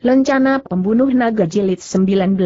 Lencana Pembunuh Naga Jilid 19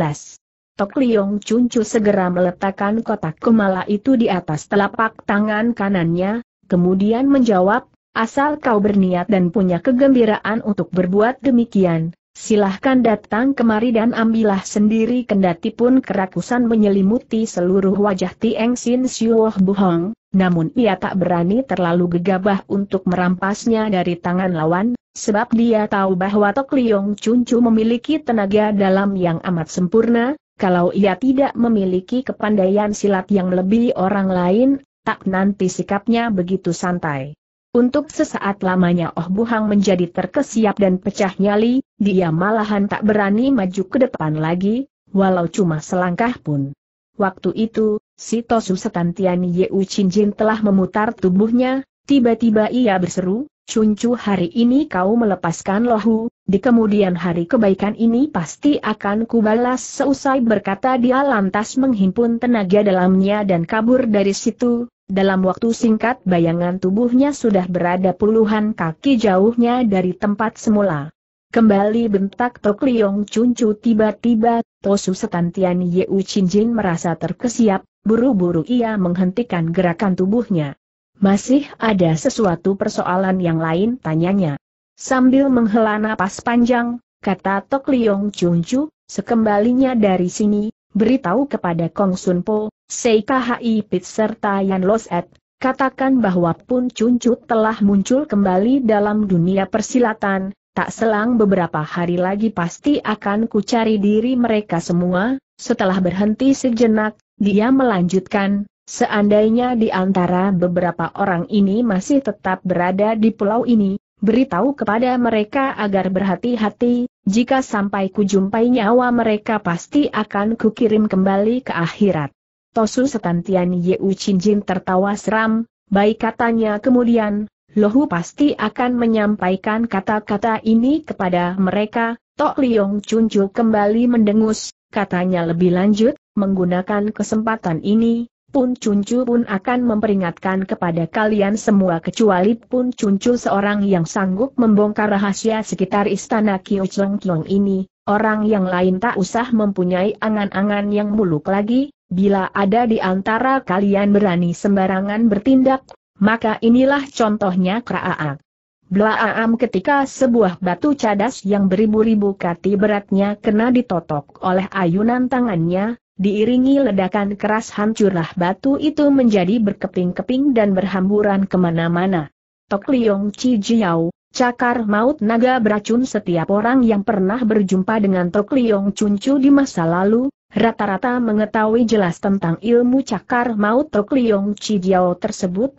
Tok Liong Cuncu segera meletakkan kotak kemala itu di atas telapak tangan kanannya, kemudian menjawab, asal kau berniat dan punya kegembiraan untuk berbuat demikian, silahkan datang kemari dan ambillah sendiri kendati pun kerakusan menyelimuti seluruh wajah Tieng Sin Siuoh Buhong, namun ia tak berani terlalu gegabah untuk merampasnya dari tangan lawan, Sebab dia tahu bahwa Tok Liong Chuncu memiliki tenaga dalam yang amat sempurna, kalau ia tidak memiliki kepandaian silat yang lebih orang lain, tak nanti sikapnya begitu santai. Untuk sesaat lamanya Oh Buhang menjadi terkesiap dan pecah nyali, dia malahan tak berani maju ke depan lagi, walau cuma selangkah pun. Waktu itu, si Tosu Setantian Yeu Jin telah memutar tubuhnya, tiba-tiba ia berseru, Cuncu hari ini kau melepaskan lohu, di kemudian hari kebaikan ini pasti akan kubalas seusai berkata dia lantas menghimpun tenaga dalamnya dan kabur dari situ. Dalam waktu singkat bayangan tubuhnya sudah berada puluhan kaki jauhnya dari tempat semula. Kembali bentak Tok Liong Cuncu tiba-tiba, Tosu Setantian Yeu Chin Jin merasa terkesiap, buru-buru ia menghentikan gerakan tubuhnya. Masih ada sesuatu persoalan yang lain tanyanya. Sambil menghela napas panjang, kata Tok Liong Chu, sekembalinya dari sini, beritahu kepada Kong Sun Po, Seikahai Pit serta Yan Los Et, katakan bahwa Pun Chunchu telah muncul kembali dalam dunia persilatan, tak selang beberapa hari lagi pasti akan kucari diri mereka semua, setelah berhenti sejenak, dia melanjutkan, Seandainya di antara beberapa orang ini masih tetap berada di pulau ini, beritahu kepada mereka agar berhati-hati, jika sampai kujumpai nyawa mereka pasti akan kukirim kembali ke akhirat. Tosu setantian Yeu Chinjin tertawa seram, baik katanya kemudian, Lohu pasti akan menyampaikan kata-kata ini kepada mereka, Tok Liong Chunju kembali mendengus, katanya lebih lanjut, menggunakan kesempatan ini, pun Cuncu pun akan memperingatkan kepada kalian semua kecuali Pun Cuncu seorang yang sanggup membongkar rahasia sekitar istana Kyochong Kyong ini, orang yang lain tak usah mempunyai angan-angan yang muluk lagi, bila ada di antara kalian berani sembarangan bertindak, maka inilah contohnya Kraaak. Blaam ketika sebuah batu cadas yang beribu-ribu kati beratnya kena ditotok oleh ayunan tangannya, Diiringi ledakan keras hancurlah batu itu menjadi berkeping-keping dan berhamburan kemana-mana. Tok Liong Chi Jiao, cakar maut naga beracun setiap orang yang pernah berjumpa dengan Tok Liong Cuncu di masa lalu, rata-rata mengetahui jelas tentang ilmu cakar maut Tok Liong Chi tersebut,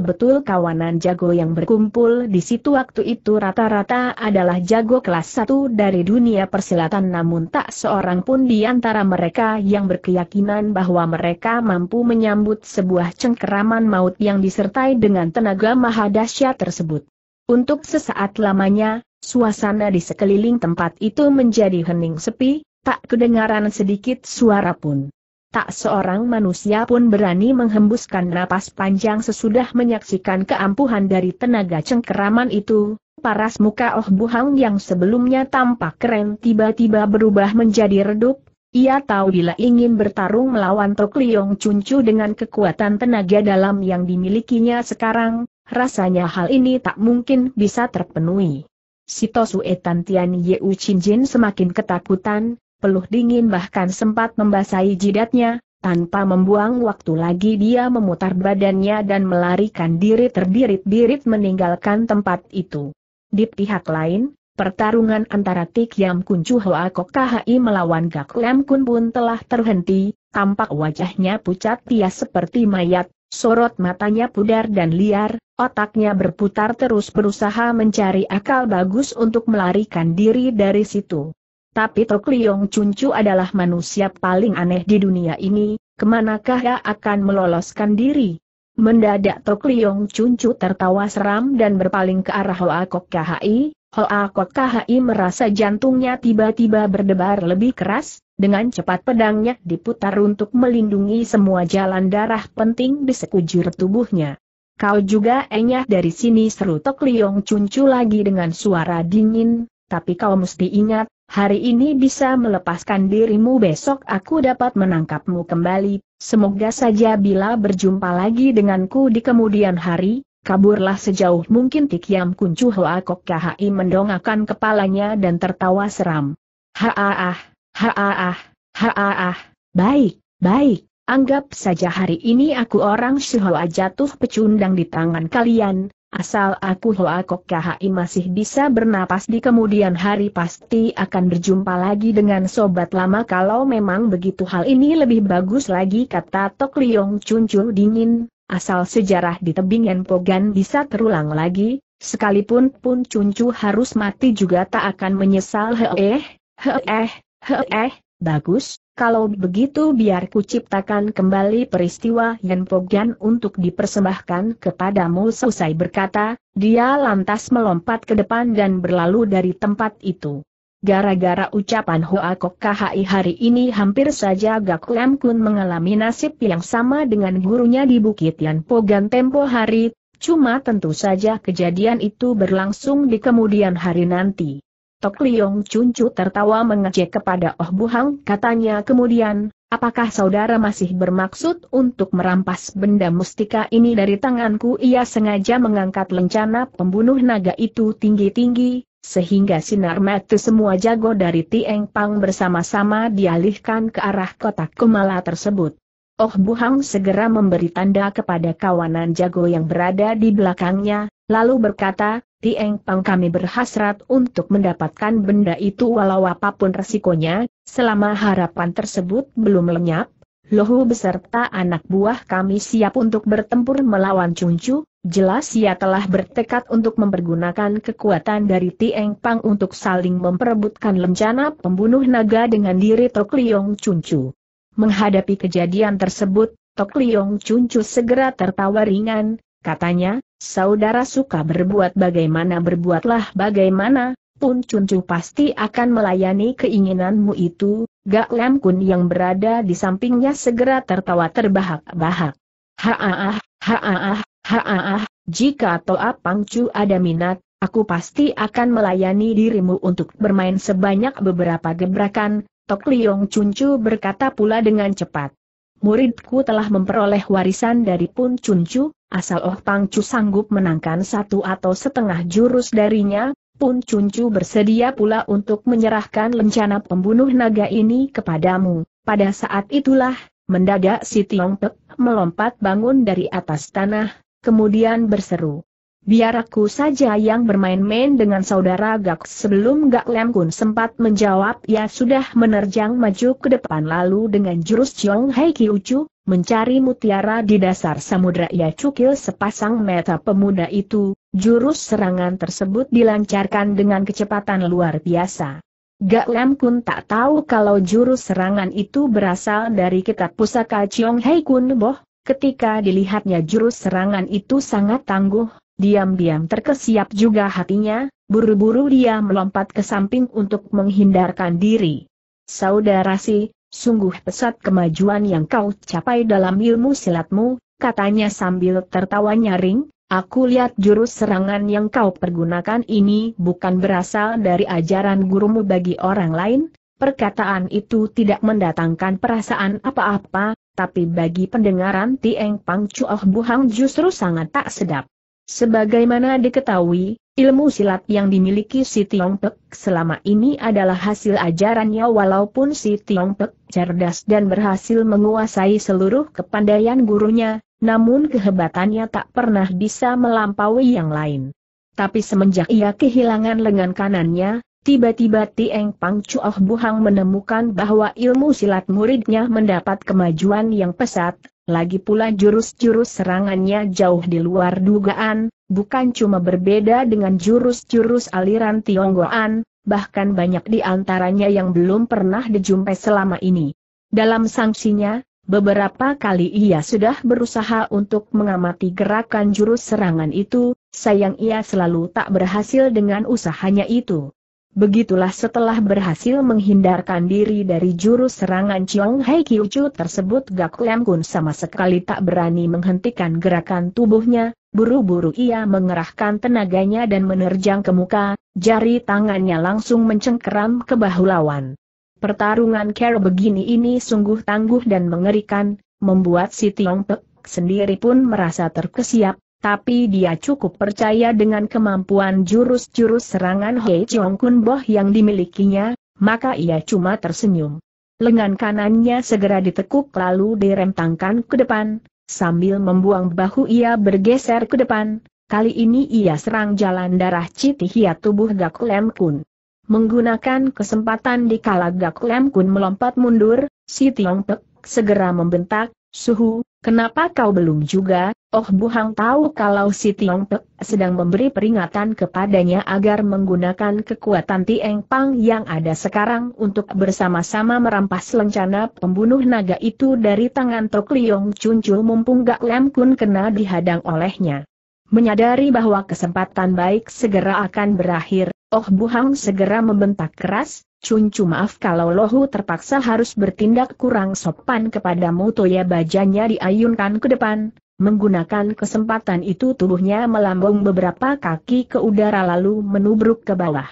betul kawanan jago yang berkumpul di situ waktu itu rata-rata adalah jago kelas 1 dari dunia persilatan namun tak seorang pun di antara mereka yang berkeyakinan bahwa mereka mampu menyambut sebuah cengkeraman maut yang disertai dengan tenaga maha tersebut. Untuk sesaat lamanya, Suasana di sekeliling tempat itu menjadi hening sepi, tak kedengaran sedikit suara pun. Tak seorang manusia pun berani menghembuskan napas panjang sesudah menyaksikan keampuhan dari tenaga cengkeraman itu. Paras muka Oh Buhang yang sebelumnya tampak keren tiba-tiba berubah menjadi redup. Ia tahu bila ingin bertarung melawan Tok Liong Cuncu dengan kekuatan tenaga dalam yang dimilikinya sekarang, rasanya hal ini tak mungkin bisa terpenuhi. Sito Sue Tan Tian Yeu Chin Jin semakin ketakutan, peluh dingin bahkan sempat membasahi jidatnya, tanpa membuang waktu lagi dia memutar badannya dan melarikan diri terbirit-birit meninggalkan tempat itu. Di pihak lain, pertarungan antara Tik Yam Kun Chu Hoa Kok KHI melawan Gak Lam Kun pun telah terhenti, tampak wajahnya pucat dia seperti mayat, Sorot matanya pudar dan liar, otaknya berputar terus berusaha mencari akal bagus untuk melarikan diri dari situ. Tapi Tok Liong Cuncu adalah manusia paling aneh di dunia ini, kemanakah ia akan meloloskan diri? Mendadak Tok Liong Cuncu tertawa seram dan berpaling ke arah Hoa Kok Kahai, Hoa Kok Kahai merasa jantungnya tiba-tiba berdebar lebih keras, dengan cepat pedangnya diputar untuk melindungi semua jalan darah penting di sekujur tubuhnya. Kau juga enyah dari sini seru Tok Liong cuncu lagi dengan suara dingin, tapi kau mesti ingat, hari ini bisa melepaskan dirimu besok aku dapat menangkapmu kembali, semoga saja bila berjumpa lagi denganku di kemudian hari, Kaburlah sejauh mungkin Tikiam Kuncu Hoa Kok KHI mendongakkan kepalanya dan tertawa seram. Haaah, haaah, haaah, baik, baik, anggap saja hari ini aku orang Shihoa jatuh pecundang di tangan kalian, asal aku Hoa Kok KHI masih bisa bernapas di kemudian hari pasti akan berjumpa lagi dengan sobat lama kalau memang begitu hal ini lebih bagus lagi kata Tok Liong Cuncu dingin, asal sejarah di tebing Enpogan bisa terulang lagi, sekalipun pun Cuncu harus mati juga tak akan menyesal heeh, heeh, heeh, bagus, kalau begitu biar ku ciptakan kembali peristiwa Enpogan untuk dipersembahkan kepadamu selesai berkata, dia lantas melompat ke depan dan berlalu dari tempat itu. Gara-gara ucapan Hoa Kok KHI hari ini hampir saja Gak Lem Kun mengalami nasib yang sama dengan gurunya di Bukit Yan Pogan tempo hari, cuma tentu saja kejadian itu berlangsung di kemudian hari nanti. Tok Liong Cuncu tertawa mengejek kepada Oh Buhang, katanya kemudian, apakah saudara masih bermaksud untuk merampas benda mustika ini dari tanganku? Ia sengaja mengangkat lencana pembunuh naga itu tinggi-tinggi, sehingga sinar mata semua jago dari Tieng Pang bersama-sama dialihkan ke arah kotak kumala tersebut. Oh Buhang segera memberi tanda kepada kawanan jago yang berada di belakangnya, lalu berkata, Tieng Pang kami berhasrat untuk mendapatkan benda itu walau apapun resikonya, selama harapan tersebut belum lenyap, Lohu beserta anak buah kami siap untuk bertempur melawan Cuncu, jelas ia telah bertekad untuk mempergunakan kekuatan dari Tieng Pang untuk saling memperebutkan lencana pembunuh naga dengan diri Tok Liong Cuncu. Menghadapi kejadian tersebut, Tok Liong Cuncu segera tertawa ringan, katanya, saudara suka berbuat bagaimana berbuatlah bagaimana, pun Cuncu pasti akan melayani keinginanmu itu, Gak Lam Kun yang berada di sampingnya segera tertawa terbahak-bahak. Haaah, haaah, haaah, jika Toa Pangcu ada minat, aku pasti akan melayani dirimu untuk bermain sebanyak beberapa gebrakan, Tok Liong Cuncu berkata pula dengan cepat. Muridku telah memperoleh warisan dari Pun Cuncu, asal Oh Pangcu sanggup menangkan satu atau setengah jurus darinya, pun Cuncu bersedia pula untuk menyerahkan lencana pembunuh naga ini kepadamu. Pada saat itulah, mendadak si Tiong Pek melompat bangun dari atas tanah, kemudian berseru, Biar aku saja yang bermain-main dengan saudara Gak sebelum Gak Lem Kun sempat menjawab ya sudah menerjang maju ke depan lalu dengan jurus chong Hai Ucu, mencari mutiara di dasar samudra ia cukil sepasang meta pemuda itu, jurus serangan tersebut dilancarkan dengan kecepatan luar biasa. Gak Lam Kun tak tahu kalau jurus serangan itu berasal dari kitab pusaka chong Hai Kun Boh, ketika dilihatnya jurus serangan itu sangat tangguh, Diam-diam terkesiap juga hatinya, buru-buru dia melompat ke samping untuk menghindarkan diri. Saudara si, sungguh pesat kemajuan yang kau capai dalam ilmu silatmu, katanya sambil tertawa nyaring, aku lihat jurus serangan yang kau pergunakan ini bukan berasal dari ajaran gurumu bagi orang lain, perkataan itu tidak mendatangkan perasaan apa-apa, tapi bagi pendengaran Tieng Pang Chuoh Buhang justru sangat tak sedap. Sebagaimana diketahui, ilmu silat yang dimiliki si Tiong Pek selama ini adalah hasil ajarannya walaupun si Tiong Pek cerdas dan berhasil menguasai seluruh kepandaian gurunya, namun kehebatannya tak pernah bisa melampaui yang lain. Tapi semenjak ia kehilangan lengan kanannya, tiba-tiba Tieng Pang Chuoh Buhang menemukan bahwa ilmu silat muridnya mendapat kemajuan yang pesat, lagi pula jurus-jurus serangannya jauh di luar dugaan, bukan cuma berbeda dengan jurus-jurus aliran Tionggoan, bahkan banyak di antaranya yang belum pernah dijumpai selama ini. Dalam sanksinya, beberapa kali ia sudah berusaha untuk mengamati gerakan jurus serangan itu, sayang ia selalu tak berhasil dengan usahanya itu. Begitulah setelah berhasil menghindarkan diri dari jurus serangan Chiong Hai Chu tersebut Gak Lem Kun sama sekali tak berani menghentikan gerakan tubuhnya, buru-buru ia mengerahkan tenaganya dan menerjang ke muka, jari tangannya langsung mencengkeram ke bahu lawan. Pertarungan care begini ini sungguh tangguh dan mengerikan, membuat si Tiong Pek sendiri pun merasa terkesiap, tapi dia cukup percaya dengan kemampuan jurus-jurus serangan Hei Chong Kun Boh yang dimilikinya, maka ia cuma tersenyum. Lengan kanannya segera ditekuk lalu direntangkan ke depan, sambil membuang bahu ia bergeser ke depan, kali ini ia serang jalan darah Citi Hiat tubuh Gak Lem Kun. Menggunakan kesempatan di kala Gak Lem Kun melompat mundur, si Tiong Pek segera membentak, Suhu, kenapa kau belum juga? Oh Buhang tahu kalau si Tiong Pek sedang memberi peringatan kepadanya agar menggunakan kekuatan Tieng Pang yang ada sekarang untuk bersama-sama merampas lencana pembunuh naga itu dari tangan Tok Liong Chun Chul mumpung Gak Lem Kun kena dihadang olehnya. Menyadari bahwa kesempatan baik segera akan berakhir, Oh Buhang segera membentak keras, Cuncu maaf kalau Lohu terpaksa harus bertindak kurang sopan kepadamu Toya bajanya diayunkan ke depan, menggunakan kesempatan itu tubuhnya melambung beberapa kaki ke udara lalu menubruk ke bawah.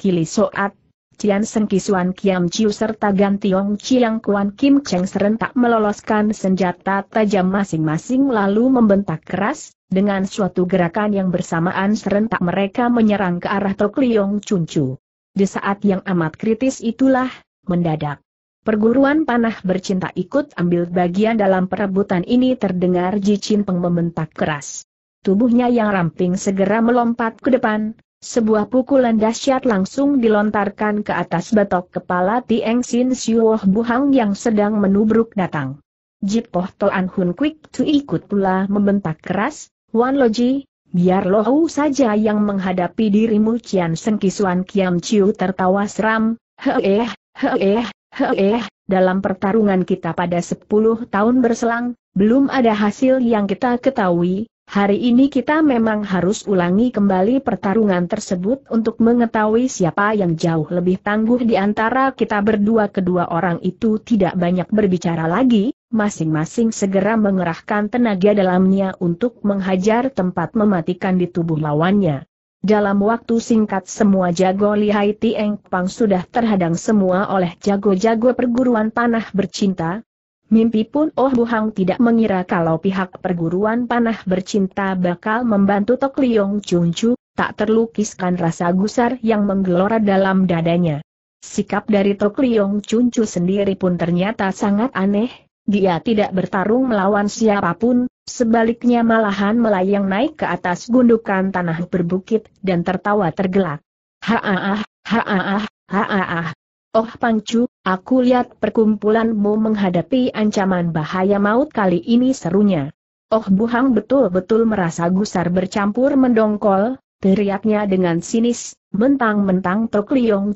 Kili Soat, Cian Seng Kisuan Kiam Chiu serta Gan Chiang Kuan Kim Cheng serentak meloloskan senjata tajam masing-masing lalu membentak keras, dengan suatu gerakan yang bersamaan serentak mereka menyerang ke arah Tok Liong Chunchu. Di saat yang amat kritis itulah, mendadak. Perguruan panah bercinta ikut ambil bagian dalam perebutan ini terdengar Jicin Peng membentak keras. Tubuhnya yang ramping segera melompat ke depan, sebuah pukulan dahsyat langsung dilontarkan ke atas batok kepala Tieng Sin Siuoh Buhang yang sedang menubruk datang. Jipoh Toan Hun Quick Tu ikut pula membentak keras, Wan Loji, biar Lohu saja yang menghadapi dirimu Kian Sengkisuan Kiam Chiu tertawa seram, heeh, heeh, heeh, dalam pertarungan kita pada 10 tahun berselang, belum ada hasil yang kita ketahui, hari ini kita memang harus ulangi kembali pertarungan tersebut untuk mengetahui siapa yang jauh lebih tangguh di antara kita berdua kedua orang itu tidak banyak berbicara lagi, masing-masing segera mengerahkan tenaga dalamnya untuk menghajar tempat mematikan di tubuh lawannya. Dalam waktu singkat semua jago lihai Tieng Pang sudah terhadang semua oleh jago-jago perguruan panah bercinta. Mimpi pun Oh Buhang tidak mengira kalau pihak perguruan panah bercinta bakal membantu Tok Liong Chung Chu, tak terlukiskan rasa gusar yang menggelora dalam dadanya. Sikap dari Tok Liong Chung Chu sendiri pun ternyata sangat aneh, dia tidak bertarung melawan siapapun, sebaliknya malahan melayang naik ke atas gundukan tanah berbukit dan tertawa tergelak. Haaah, haaah, haaah. Oh Pangcu, aku lihat perkumpulanmu menghadapi ancaman bahaya maut kali ini serunya. Oh Buhang betul-betul merasa gusar bercampur mendongkol, teriaknya dengan sinis, Mentang-mentang Tok Liong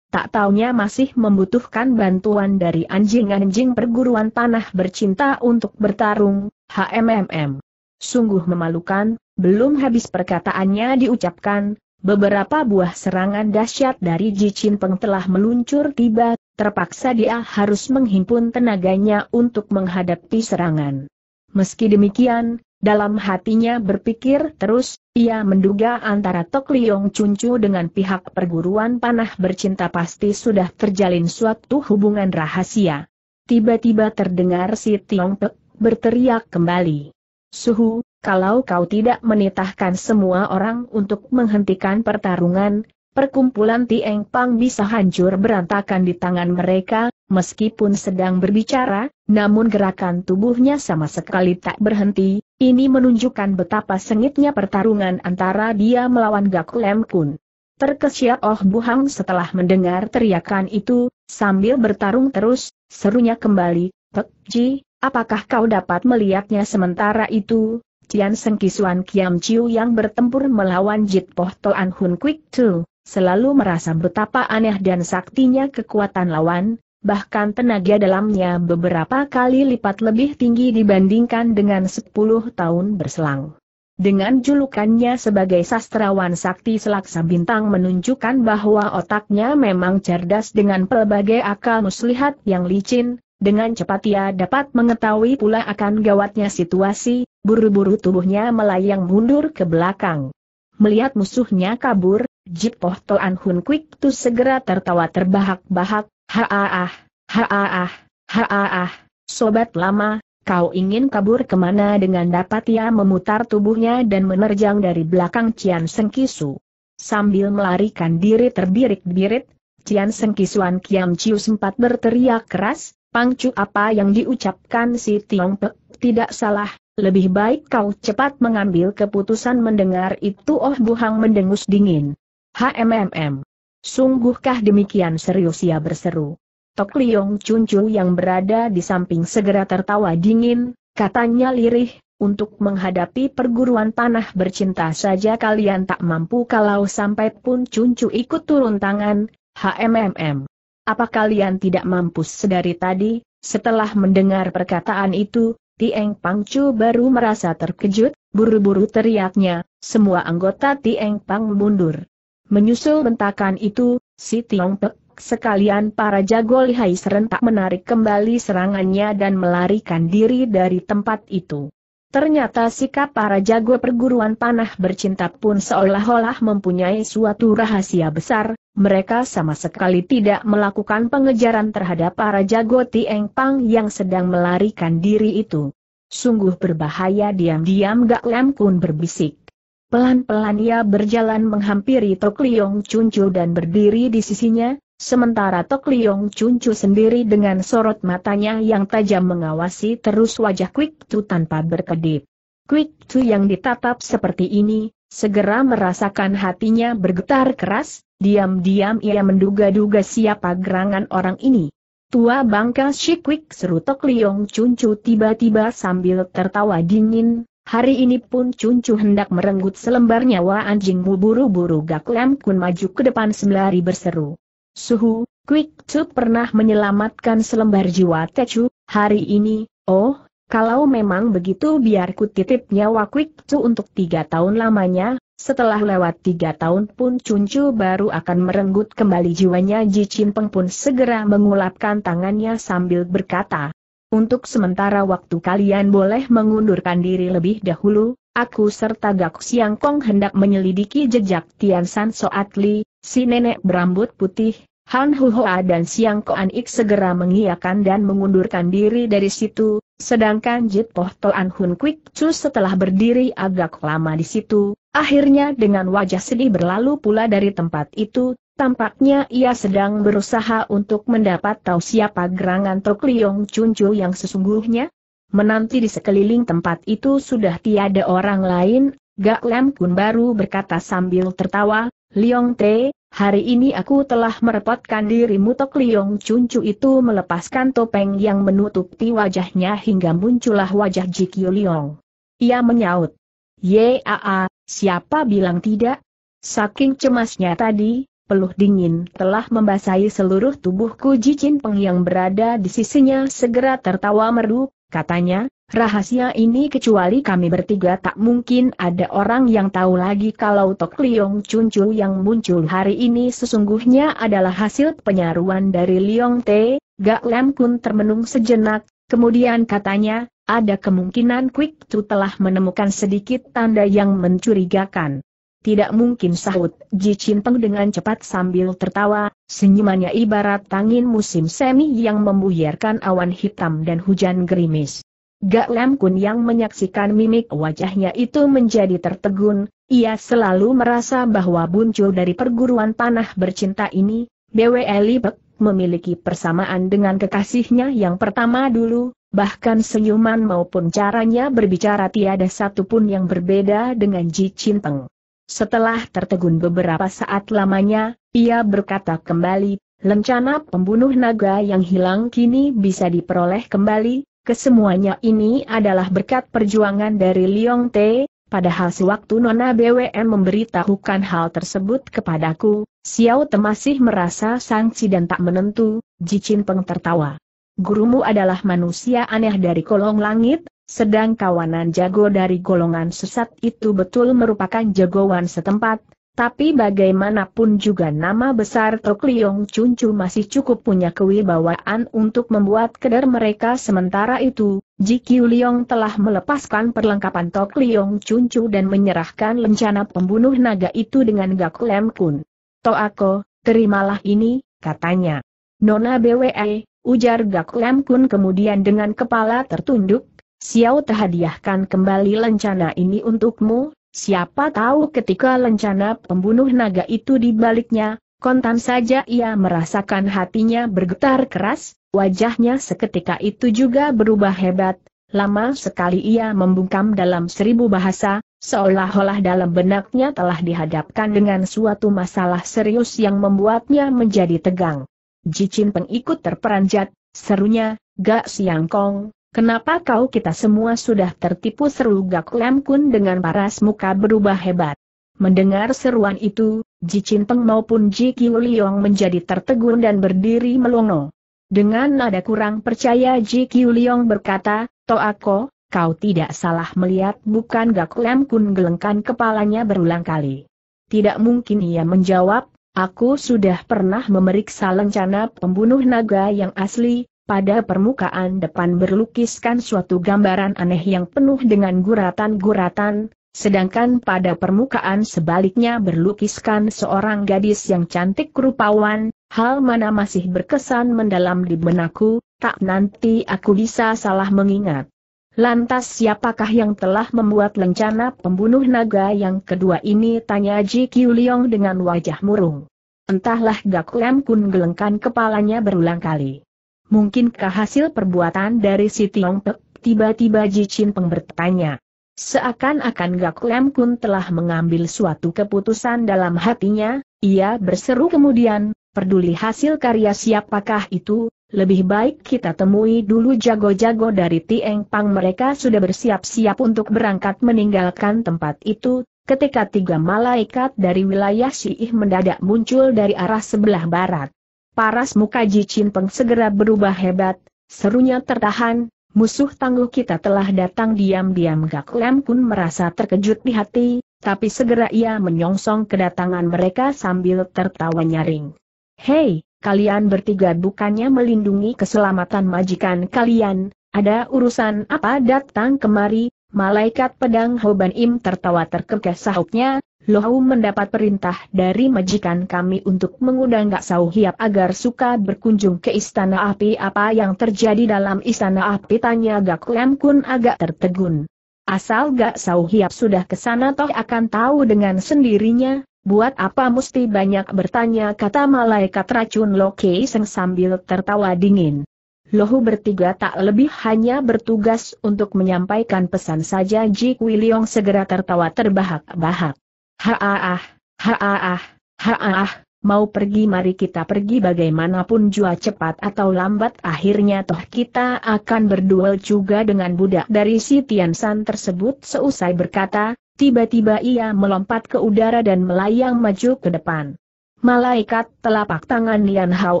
tak taunya masih membutuhkan bantuan dari anjing-anjing perguruan tanah bercinta untuk bertarung, HMMM. Sungguh memalukan, belum habis perkataannya diucapkan, beberapa buah serangan dahsyat dari Jicin Peng telah meluncur tiba, terpaksa dia harus menghimpun tenaganya untuk menghadapi serangan. Meski demikian, dalam hatinya berpikir terus, ia menduga antara Tok Liong Cuncu dengan pihak perguruan panah bercinta pasti sudah terjalin suatu hubungan rahasia. Tiba-tiba terdengar si Tiong Pek berteriak kembali. Suhu, kalau kau tidak menitahkan semua orang untuk menghentikan pertarungan, perkumpulan Tieng Pang bisa hancur berantakan di tangan mereka, meskipun sedang berbicara, namun gerakan tubuhnya sama sekali tak berhenti, ini menunjukkan betapa sengitnya pertarungan antara dia melawan Gak Lem Kun. Terkesiap Oh Buhang setelah mendengar teriakan itu, sambil bertarung terus, serunya kembali, Pek Ji, apakah kau dapat melihatnya sementara itu? Tian Seng Kisuan Kiam Chiu yang bertempur melawan Jit Poh Toan Hun Quick Tu, selalu merasa betapa aneh dan saktinya kekuatan lawan, bahkan tenaga dalamnya beberapa kali lipat lebih tinggi dibandingkan dengan 10 tahun berselang. Dengan julukannya sebagai sastrawan sakti selaksa bintang menunjukkan bahwa otaknya memang cerdas dengan pelbagai akal muslihat yang licin, dengan cepat ia dapat mengetahui pula akan gawatnya situasi, buru-buru tubuhnya melayang mundur ke belakang. Melihat musuhnya kabur, Jipoh Toan Hun Kwik Tu segera tertawa terbahak-bahak, Haaah, haaah, haaah, sobat lama, kau ingin kabur kemana dengan dapat ia memutar tubuhnya dan menerjang dari belakang Cian Sengkisu. Sambil melarikan diri terbirik-birit, Cian Sengkisuan Kiam Chiu sempat berteriak keras, Pangcu apa yang diucapkan si Tiong Pe, tidak salah, lebih baik kau cepat mengambil keputusan mendengar itu Oh Buhang mendengus dingin. HMMM Sungguhkah demikian serius ia berseru. Tok Liong Chuncu yang berada di samping segera tertawa dingin, katanya lirih, untuk menghadapi perguruan panah bercinta saja kalian tak mampu kalau sampai pun Cuncu ikut turun tangan, HMMM. Apa kalian tidak mampu sedari tadi? Setelah mendengar perkataan itu, Tieng Pangcu baru merasa terkejut, buru-buru teriaknya, semua anggota Tieng Pang mundur. Menyusul bentakan itu, si Tiong Pek sekalian para jago lihai serentak menarik kembali serangannya dan melarikan diri dari tempat itu. Ternyata sikap para jago perguruan panah bercinta pun seolah-olah mempunyai suatu rahasia besar, mereka sama sekali tidak melakukan pengejaran terhadap para jago Tieng Pang yang sedang melarikan diri itu. Sungguh berbahaya diam-diam Gak Lem Kun berbisik. Pelan-pelan ia berjalan menghampiri Tok Liong Chuncu dan berdiri di sisinya, sementara Tok Liong Chuncu sendiri dengan sorot matanya yang tajam mengawasi terus wajah Quick Tu tanpa berkedip. Quick Tu yang ditatap seperti ini, segera merasakan hatinya bergetar keras, diam-diam ia menduga-duga siapa gerangan orang ini. Tua bangka si Quick seru Tok Liong Chuncu tiba-tiba sambil tertawa dingin, Hari ini pun Cuncu hendak merenggut selembar nyawa anjingmu buru-buru Gakulam Kun maju ke depan sembari berseru. Suhu, Quick Chu pernah menyelamatkan selembar jiwa Techu, hari ini, oh, kalau memang begitu biar ku titip nyawa Quick Chu untuk tiga tahun lamanya, setelah lewat tiga tahun pun Cuncu baru akan merenggut kembali jiwanya Ji Peng pun segera mengulapkan tangannya sambil berkata, untuk sementara waktu kalian boleh mengundurkan diri lebih dahulu, aku serta Gak Siang Kong hendak menyelidiki jejak Tian San Soat Li, si nenek berambut putih, Han Hoa dan Siang Koan Ik segera mengiakan dan mengundurkan diri dari situ, sedangkan Jit Poh Toan Hun Kwik Chu setelah berdiri agak lama di situ, akhirnya dengan wajah sedih berlalu pula dari tempat itu, Tampaknya ia sedang berusaha untuk mendapat tahu siapa gerangan Tok Liong Cuncu yang sesungguhnya. Menanti di sekeliling tempat itu sudah tiada orang lain, Gak Lem Kun baru berkata sambil tertawa, Liong Te, hari ini aku telah merepotkan dirimu Tok Liong Cuncu itu melepaskan topeng yang menutupi wajahnya hingga muncullah wajah Jikyu Liong. Ia menyaut. Yaa, siapa bilang tidak? Saking cemasnya tadi, peluh dingin telah membasahi seluruh tubuhku Chin Peng yang berada di sisinya segera tertawa merdu, katanya, rahasia ini kecuali kami bertiga tak mungkin ada orang yang tahu lagi kalau Tok Liong Chun Chu yang muncul hari ini sesungguhnya adalah hasil penyaruan dari Liong Te, Gak Lam Kun termenung sejenak, kemudian katanya, ada kemungkinan Quick Tu telah menemukan sedikit tanda yang mencurigakan. Tidak mungkin sahut Ji Peng dengan cepat sambil tertawa, senyumannya ibarat tangin musim semi yang membuyarkan awan hitam dan hujan gerimis. Gak Lam Kun yang menyaksikan mimik wajahnya itu menjadi tertegun, ia selalu merasa bahwa muncul dari perguruan panah bercinta ini, Bwe Lipek, memiliki persamaan dengan kekasihnya yang pertama dulu, bahkan senyuman maupun caranya berbicara tiada satupun yang berbeda dengan Ji Peng. Setelah tertegun beberapa saat lamanya, ia berkata kembali, lencana pembunuh naga yang hilang kini bisa diperoleh kembali, kesemuanya ini adalah berkat perjuangan dari Liong Te, padahal sewaktu Nona BWM memberitahukan hal tersebut kepadaku, Xiao Te masih merasa sangsi dan tak menentu, Jicin Peng tertawa. Gurumu adalah manusia aneh dari kolong langit, sedang kawanan jago dari golongan sesat itu betul merupakan jagoan setempat, tapi bagaimanapun juga nama besar Tok Liong Chuncu masih cukup punya kewibawaan untuk membuat keder mereka sementara itu, Jikiu Liong telah melepaskan perlengkapan Tok Liong Chuncu dan menyerahkan lencana pembunuh naga itu dengan Gak Lem Kun. Toako, terimalah ini, katanya. Nona BWE, ujar Gak Lem Kun kemudian dengan kepala tertunduk, Xiao terhadiahkan kembali lencana ini untukmu, siapa tahu ketika lencana pembunuh naga itu dibaliknya, kontan saja ia merasakan hatinya bergetar keras, wajahnya seketika itu juga berubah hebat, lama sekali ia membungkam dalam seribu bahasa, seolah-olah dalam benaknya telah dihadapkan dengan suatu masalah serius yang membuatnya menjadi tegang. Jicin pengikut terperanjat, serunya, Gak Siang Kong, Kenapa kau kita semua sudah tertipu seru Gak Lam Kun dengan paras muka berubah hebat. Mendengar seruan itu, Ji Chin Peng maupun Ji Kiu Liong menjadi tertegun dan berdiri melongo. Dengan nada kurang percaya Ji Kiu Liong berkata, Toako, kau tidak salah melihat bukan Gak Lam Kun gelengkan kepalanya berulang kali. Tidak mungkin ia menjawab, aku sudah pernah memeriksa lencana pembunuh naga yang asli, pada permukaan depan berlukiskan suatu gambaran aneh yang penuh dengan guratan-guratan, sedangkan pada permukaan sebaliknya berlukiskan seorang gadis yang cantik rupawan, hal mana masih berkesan mendalam di benakku, tak nanti aku bisa salah mengingat. Lantas siapakah yang telah membuat lencana pembunuh naga yang kedua ini? Tanya Ji Kiu Leong dengan wajah murung. Entahlah Gak Lem Kun gelengkan kepalanya berulang kali mungkinkah hasil perbuatan dari si Tiong Pek? Tiba-tiba Ji Chin Peng bertanya. Seakan-akan Gak Lem Kun telah mengambil suatu keputusan dalam hatinya, ia berseru kemudian, peduli hasil karya siapakah itu, lebih baik kita temui dulu jago-jago dari Tieng Pang mereka sudah bersiap-siap untuk berangkat meninggalkan tempat itu, ketika tiga malaikat dari wilayah Syiih mendadak muncul dari arah sebelah barat. Paras muka Ji Peng segera berubah hebat, serunya tertahan, musuh tangguh kita telah datang diam-diam Gak Lem pun merasa terkejut di hati, tapi segera ia menyongsong kedatangan mereka sambil tertawa nyaring. Hei, kalian bertiga bukannya melindungi keselamatan majikan kalian, ada urusan apa datang kemari, malaikat pedang Hoban Im tertawa terkekeh sahutnya, Lohau mendapat perintah dari majikan kami untuk mengundang Gak Sau Hiap agar suka berkunjung ke Istana Api apa yang terjadi dalam Istana Api tanya Gak Lem Kun agak tertegun. Asal Gak Sau Hiap sudah ke sana toh akan tahu dengan sendirinya, Buat apa mesti banyak bertanya kata malaikat racun Loki Seng sambil tertawa dingin. Lohu bertiga tak lebih hanya bertugas untuk menyampaikan pesan saja Ji Kwiliong segera tertawa terbahak-bahak. Haaah, haaah, haaah, mau pergi mari kita pergi bagaimanapun jua cepat atau lambat akhirnya toh kita akan berduel juga dengan budak dari si Tian San tersebut seusai berkata, tiba-tiba ia melompat ke udara dan melayang maju ke depan. Malaikat telapak tangan Lian Hao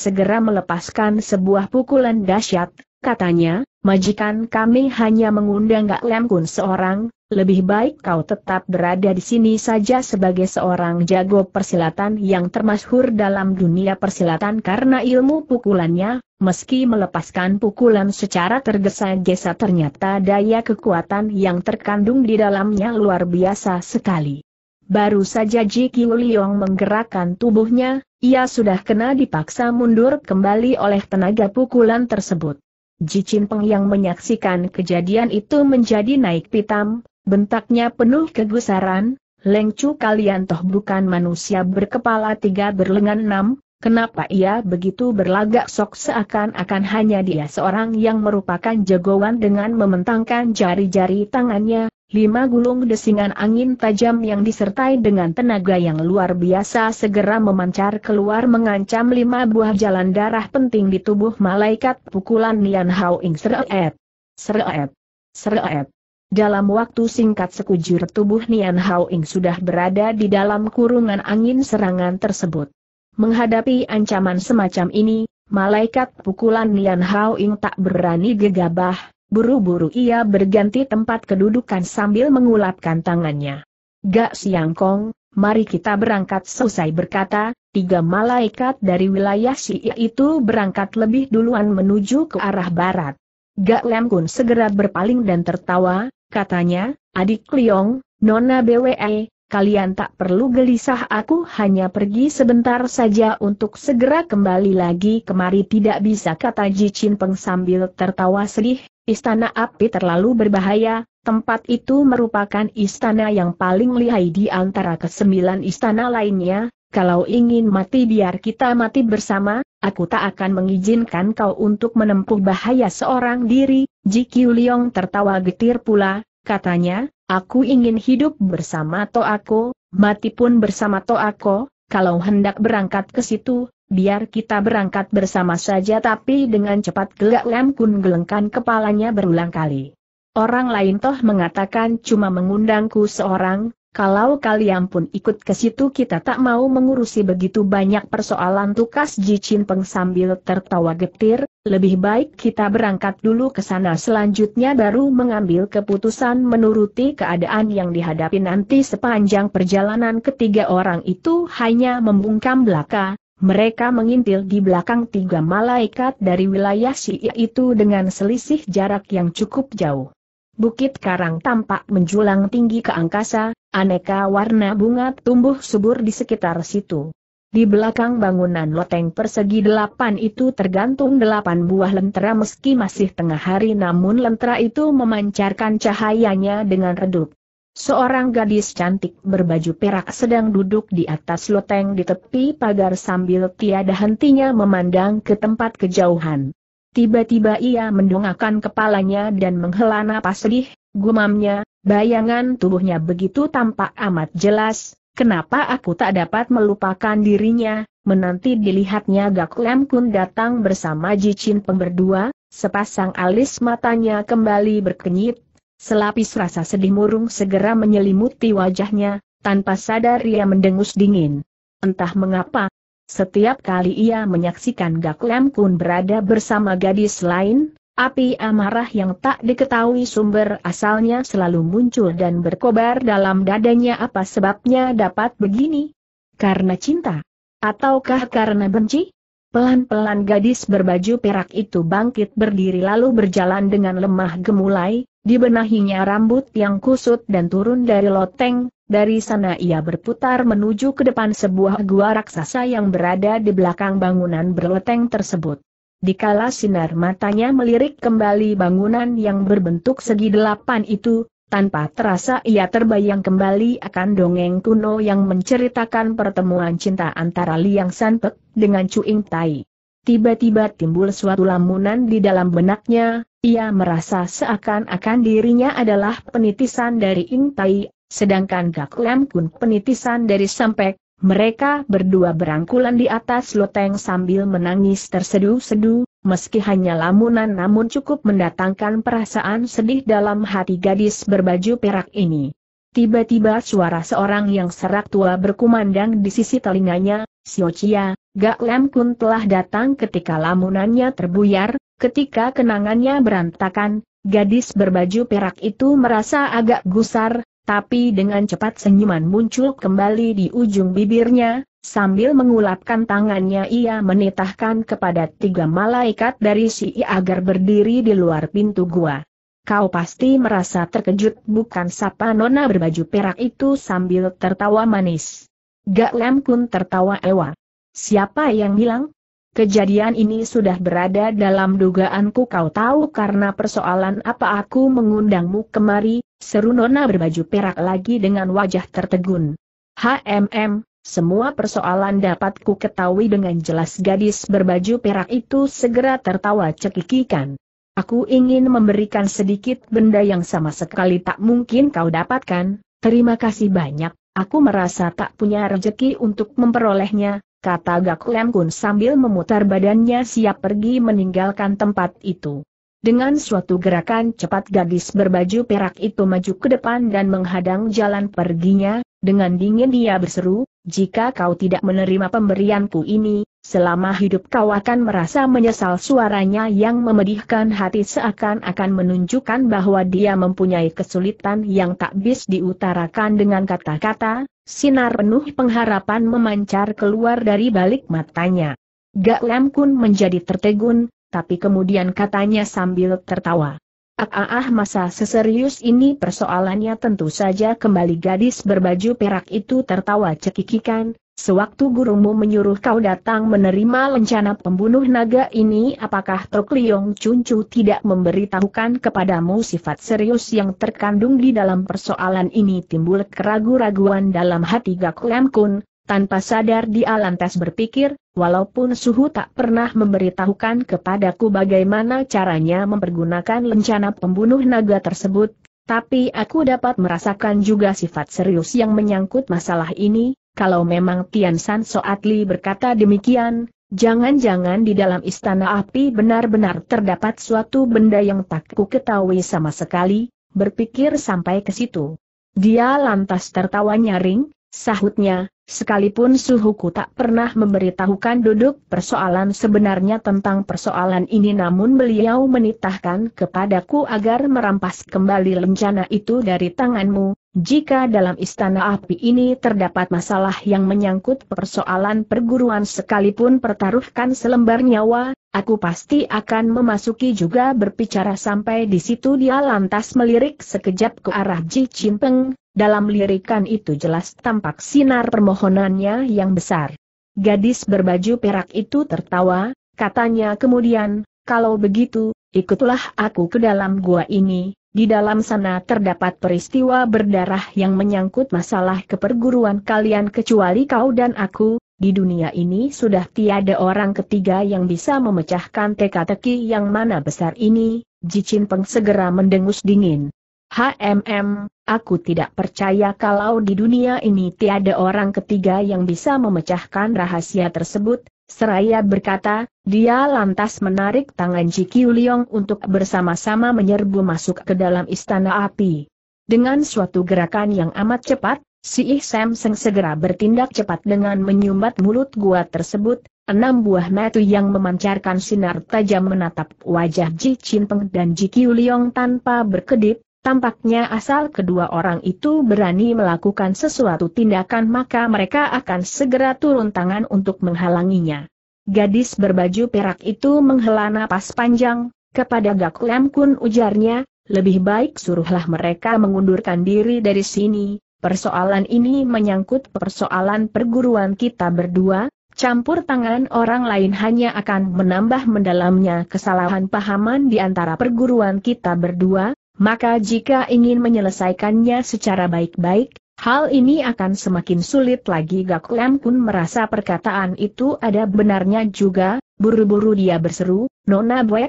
segera melepaskan sebuah pukulan dahsyat, katanya, majikan kami hanya mengundang Gak Lem Kun seorang, lebih baik kau tetap berada di sini saja sebagai seorang jago persilatan yang termasyhur dalam dunia persilatan karena ilmu pukulannya, meski melepaskan pukulan secara tergesa-gesa ternyata daya kekuatan yang terkandung di dalamnya luar biasa sekali. Baru saja Ji Kiu Liong menggerakkan tubuhnya, ia sudah kena dipaksa mundur kembali oleh tenaga pukulan tersebut. Ji Peng yang menyaksikan kejadian itu menjadi naik pitam, Bentaknya penuh kegusaran, Lengcu kalian toh bukan manusia berkepala tiga berlengan enam, kenapa ia begitu berlagak sok seakan-akan hanya dia seorang yang merupakan jagoan dengan mementangkan jari-jari tangannya, lima gulung desingan angin tajam yang disertai dengan tenaga yang luar biasa segera memancar keluar mengancam lima buah jalan darah penting di tubuh malaikat pukulan Nian Hao Ing Seret. Seret. Seret. Dalam waktu singkat sekujur tubuh Nian Haoing sudah berada di dalam kurungan angin serangan tersebut. Menghadapi ancaman semacam ini, malaikat pukulan Nian Haoing tak berani gegabah, buru-buru ia berganti tempat kedudukan sambil mengulapkan tangannya. Gak siang kong, mari kita berangkat selesai berkata, tiga malaikat dari wilayah Si itu berangkat lebih duluan menuju ke arah barat. Gak Lem Kun segera berpaling dan tertawa, katanya, adik Liong, Nona BWE, kalian tak perlu gelisah aku hanya pergi sebentar saja untuk segera kembali lagi kemari tidak bisa kata Jicin Peng sambil tertawa sedih, istana api terlalu berbahaya, tempat itu merupakan istana yang paling lihai di antara kesembilan istana lainnya, kalau ingin mati biar kita mati bersama, aku tak akan mengizinkan kau untuk menempuh bahaya seorang diri, Ji Kiu Liong tertawa getir pula, katanya, aku ingin hidup bersama Toako, mati pun bersama Toako, kalau hendak berangkat ke situ, biar kita berangkat bersama saja tapi dengan cepat gelak Lem Kun gelengkan kepalanya berulang kali. Orang lain toh mengatakan cuma mengundangku seorang, kalau kalian pun ikut ke situ kita tak mau mengurusi begitu banyak persoalan tukas Jicin Peng sambil tertawa getir, lebih baik kita berangkat dulu ke sana selanjutnya baru mengambil keputusan menuruti keadaan yang dihadapi nanti sepanjang perjalanan ketiga orang itu hanya membungkam belaka, mereka mengintil di belakang tiga malaikat dari wilayah si itu dengan selisih jarak yang cukup jauh. Bukit karang tampak menjulang tinggi ke angkasa, aneka warna bunga tumbuh subur di sekitar situ. Di belakang bangunan loteng persegi delapan itu tergantung delapan buah lentera meski masih tengah hari namun lentera itu memancarkan cahayanya dengan redup. Seorang gadis cantik berbaju perak sedang duduk di atas loteng di tepi pagar sambil tiada hentinya memandang ke tempat kejauhan. Tiba-tiba ia mendongakkan kepalanya dan menghela napas sedih, gumamnya, bayangan tubuhnya begitu tampak amat jelas, kenapa aku tak dapat melupakan dirinya, menanti dilihatnya Gak Lem Kun datang bersama Jicin Peng berdua, sepasang alis matanya kembali berkenyit, selapis rasa sedih murung segera menyelimuti wajahnya, tanpa sadar ia mendengus dingin. Entah mengapa, setiap kali ia menyaksikan Gak Lem Kun berada bersama gadis lain, api amarah yang tak diketahui sumber asalnya selalu muncul dan berkobar dalam dadanya apa sebabnya dapat begini? Karena cinta? Ataukah karena benci? Pelan-pelan gadis berbaju perak itu bangkit berdiri lalu berjalan dengan lemah gemulai, Dibenahinya rambut yang kusut dan turun dari loteng, dari sana ia berputar menuju ke depan sebuah gua raksasa yang berada di belakang bangunan berloteng tersebut. Dikala sinar matanya melirik kembali bangunan yang berbentuk segi delapan itu, tanpa terasa ia terbayang kembali akan dongeng kuno yang menceritakan pertemuan cinta antara Liang Sanpek dengan Chu Cuing Tai. Tiba-tiba timbul suatu lamunan di dalam benaknya, ia merasa seakan-akan dirinya adalah penitisan dari Ing Tai, sedangkan Gak Lam Kun penitisan dari Sampek. Mereka berdua berangkulan di atas loteng sambil menangis terseduh-seduh, meski hanya lamunan namun cukup mendatangkan perasaan sedih dalam hati gadis berbaju perak ini. Tiba-tiba suara seorang yang serak tua berkumandang di sisi telinganya, Siocia, Gak Lem Kun telah datang ketika lamunannya terbuyar, ketika kenangannya berantakan, gadis berbaju perak itu merasa agak gusar, tapi dengan cepat senyuman muncul kembali di ujung bibirnya, sambil mengulapkan tangannya ia menitahkan kepada tiga malaikat dari I agar berdiri di luar pintu gua. Kau pasti merasa terkejut bukan sapa nona berbaju perak itu sambil tertawa manis. Gak Lem pun tertawa ewa. Siapa yang bilang? Kejadian ini sudah berada dalam dugaanku kau tahu karena persoalan apa aku mengundangmu kemari, seru Nona berbaju perak lagi dengan wajah tertegun. HMM, semua persoalan dapat ku ketahui dengan jelas gadis berbaju perak itu segera tertawa cekikikan. Aku ingin memberikan sedikit benda yang sama sekali tak mungkin kau dapatkan, terima kasih banyak. Aku merasa tak punya rezeki untuk memperolehnya, kata Gak Lem Kun sambil memutar badannya siap pergi meninggalkan tempat itu. Dengan suatu gerakan cepat gadis berbaju perak itu maju ke depan dan menghadang jalan perginya, dengan dingin dia berseru, jika kau tidak menerima pemberianku ini, Selama hidup kau akan merasa menyesal suaranya yang memedihkan hati seakan-akan menunjukkan bahwa dia mempunyai kesulitan yang tak bisa diutarakan dengan kata-kata, sinar penuh pengharapan memancar keluar dari balik matanya. Gak Lam Kun menjadi tertegun, tapi kemudian katanya sambil tertawa. Ah, ah, ah masa seserius ini persoalannya tentu saja kembali gadis berbaju perak itu tertawa cekikikan, Sewaktu gurumu menyuruh kau datang menerima lencana pembunuh naga ini apakah Tok Liong Cuncu tidak memberitahukan kepadamu sifat serius yang terkandung di dalam persoalan ini timbul keraguan-raguan dalam hati Gak Lam Kun, tanpa sadar dia lantas berpikir, walaupun suhu tak pernah memberitahukan kepadaku bagaimana caranya mempergunakan lencana pembunuh naga tersebut, tapi aku dapat merasakan juga sifat serius yang menyangkut masalah ini, kalau memang Tian San Soatli berkata demikian, jangan-jangan di dalam istana api benar-benar terdapat suatu benda yang tak ku ketahui sama sekali, berpikir sampai ke situ. Dia lantas tertawa nyaring, sahutnya, sekalipun suhuku tak pernah memberitahukan duduk persoalan sebenarnya tentang persoalan ini namun beliau menitahkan kepadaku agar merampas kembali lencana itu dari tanganmu, jika dalam istana api ini terdapat masalah yang menyangkut persoalan perguruan sekalipun pertaruhkan selembar nyawa, aku pasti akan memasuki juga berbicara sampai di situ dia lantas melirik sekejap ke arah Ji Cimpeng. dalam lirikan itu jelas tampak sinar permohonannya yang besar. Gadis berbaju perak itu tertawa, katanya kemudian, kalau begitu, ikutlah aku ke dalam gua ini, di dalam sana terdapat peristiwa berdarah yang menyangkut masalah keperguruan kalian kecuali kau dan aku, di dunia ini sudah tiada orang ketiga yang bisa memecahkan teka-teki yang mana besar ini, Jicin Peng segera mendengus dingin. HMM, aku tidak percaya kalau di dunia ini tiada orang ketiga yang bisa memecahkan rahasia tersebut, Seraya berkata, dia lantas menarik tangan Ji Kiu Liong untuk bersama-sama menyerbu masuk ke dalam istana api. Dengan suatu gerakan yang amat cepat, si Ih Sam segera bertindak cepat dengan menyumbat mulut gua tersebut, enam buah mata yang memancarkan sinar tajam menatap wajah Ji Chin Peng dan Ji Kiu Liong tanpa berkedip, tampaknya asal kedua orang itu berani melakukan sesuatu tindakan maka mereka akan segera turun tangan untuk menghalanginya. Gadis berbaju perak itu menghela napas panjang, kepada Gak Lam Kun ujarnya, lebih baik suruhlah mereka mengundurkan diri dari sini, persoalan ini menyangkut persoalan perguruan kita berdua, campur tangan orang lain hanya akan menambah mendalamnya kesalahan pahaman di antara perguruan kita berdua, maka jika ingin menyelesaikannya secara baik-baik, Hal ini akan semakin sulit lagi Gak Lem pun merasa perkataan itu ada benarnya juga, buru-buru dia berseru, Nona Bwe,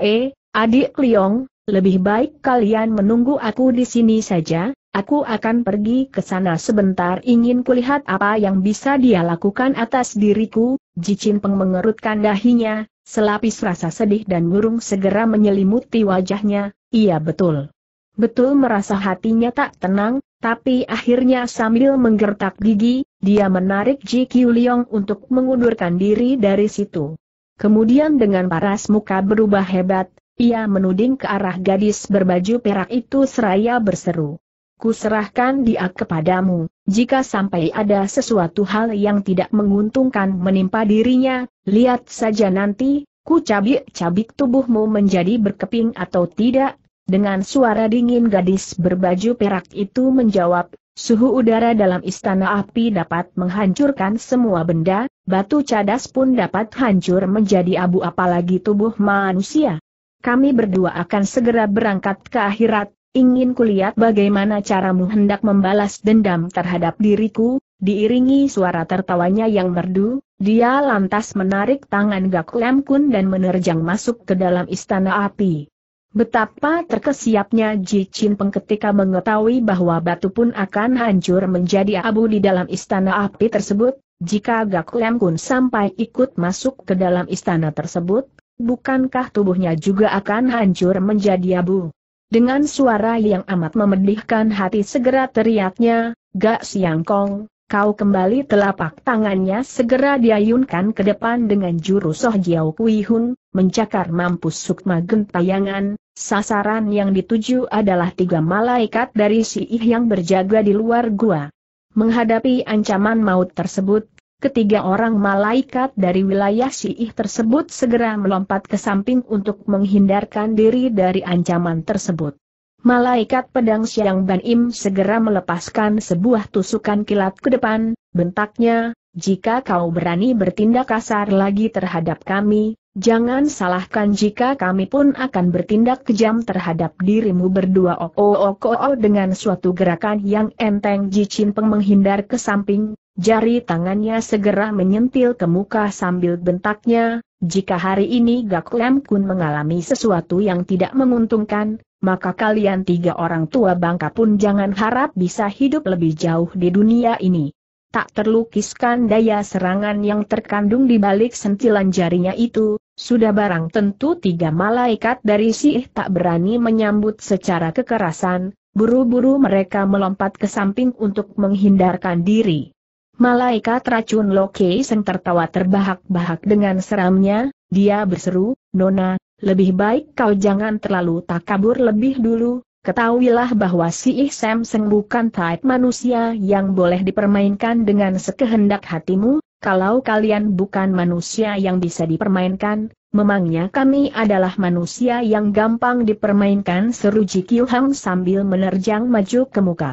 adik Liong, lebih baik kalian menunggu aku di sini saja, aku akan pergi ke sana sebentar ingin kulihat apa yang bisa dia lakukan atas diriku, Jicin Peng mengerutkan dahinya, selapis rasa sedih dan murung segera menyelimuti wajahnya, iya betul. Betul merasa hatinya tak tenang, tapi akhirnya sambil menggertak gigi, dia menarik Ji Kiu Leong untuk mengundurkan diri dari situ. Kemudian dengan paras muka berubah hebat, ia menuding ke arah gadis berbaju perak itu seraya berseru. Kuserahkan dia kepadamu, jika sampai ada sesuatu hal yang tidak menguntungkan menimpa dirinya, lihat saja nanti, ku cabik-cabik tubuhmu menjadi berkeping atau tidak, dengan suara dingin gadis berbaju perak itu menjawab, suhu udara dalam istana api dapat menghancurkan semua benda, batu cadas pun dapat hancur menjadi abu apalagi tubuh manusia. Kami berdua akan segera berangkat ke akhirat, ingin kulihat bagaimana caramu hendak membalas dendam terhadap diriku, diiringi suara tertawanya yang merdu, dia lantas menarik tangan Gak Lem Kun dan menerjang masuk ke dalam istana api. Betapa terkesiapnya Ji Peng ketika mengetahui bahwa batu pun akan hancur menjadi abu di dalam istana api tersebut, jika Gak Lem Kun sampai ikut masuk ke dalam istana tersebut, bukankah tubuhnya juga akan hancur menjadi abu? Dengan suara yang amat memedihkan hati segera teriaknya, Gak Siang Kong, kau kembali telapak tangannya segera diayunkan ke depan dengan jurus Soh Jiao Kui Hun, mencakar mampus sukma gentayangan, Sasaran yang dituju adalah tiga malaikat dari Siih yang berjaga di luar gua. Menghadapi ancaman maut tersebut, ketiga orang malaikat dari wilayah Siih tersebut segera melompat ke samping untuk menghindarkan diri dari ancaman tersebut. Malaikat pedang Siang Ban Im segera melepaskan sebuah tusukan kilat ke depan, bentaknya, jika kau berani bertindak kasar lagi terhadap kami, Jangan salahkan jika kami pun akan bertindak kejam terhadap dirimu berdua Okookoo dengan suatu gerakan yang enteng Jicin Peng menghindar ke samping, jari tangannya segera menyentil ke muka sambil bentaknya, jika hari ini Gak Lem Kun mengalami sesuatu yang tidak menguntungkan, maka kalian tiga orang tua bangka pun jangan harap bisa hidup lebih jauh di dunia ini tak terlukiskan daya serangan yang terkandung di balik sentilan jarinya itu, sudah barang tentu tiga malaikat dari sih tak berani menyambut secara kekerasan, buru-buru mereka melompat ke samping untuk menghindarkan diri. Malaikat racun Loke Seng tertawa terbahak-bahak dengan seramnya, dia berseru, Nona, lebih baik kau jangan terlalu takabur lebih dulu, ketahuilah bahwa sih Sam Seng bukan taip manusia yang boleh dipermainkan dengan sekehendak hatimu, kalau kalian bukan manusia yang bisa dipermainkan, memangnya kami adalah manusia yang gampang dipermainkan seru Ji Hang sambil menerjang maju ke muka.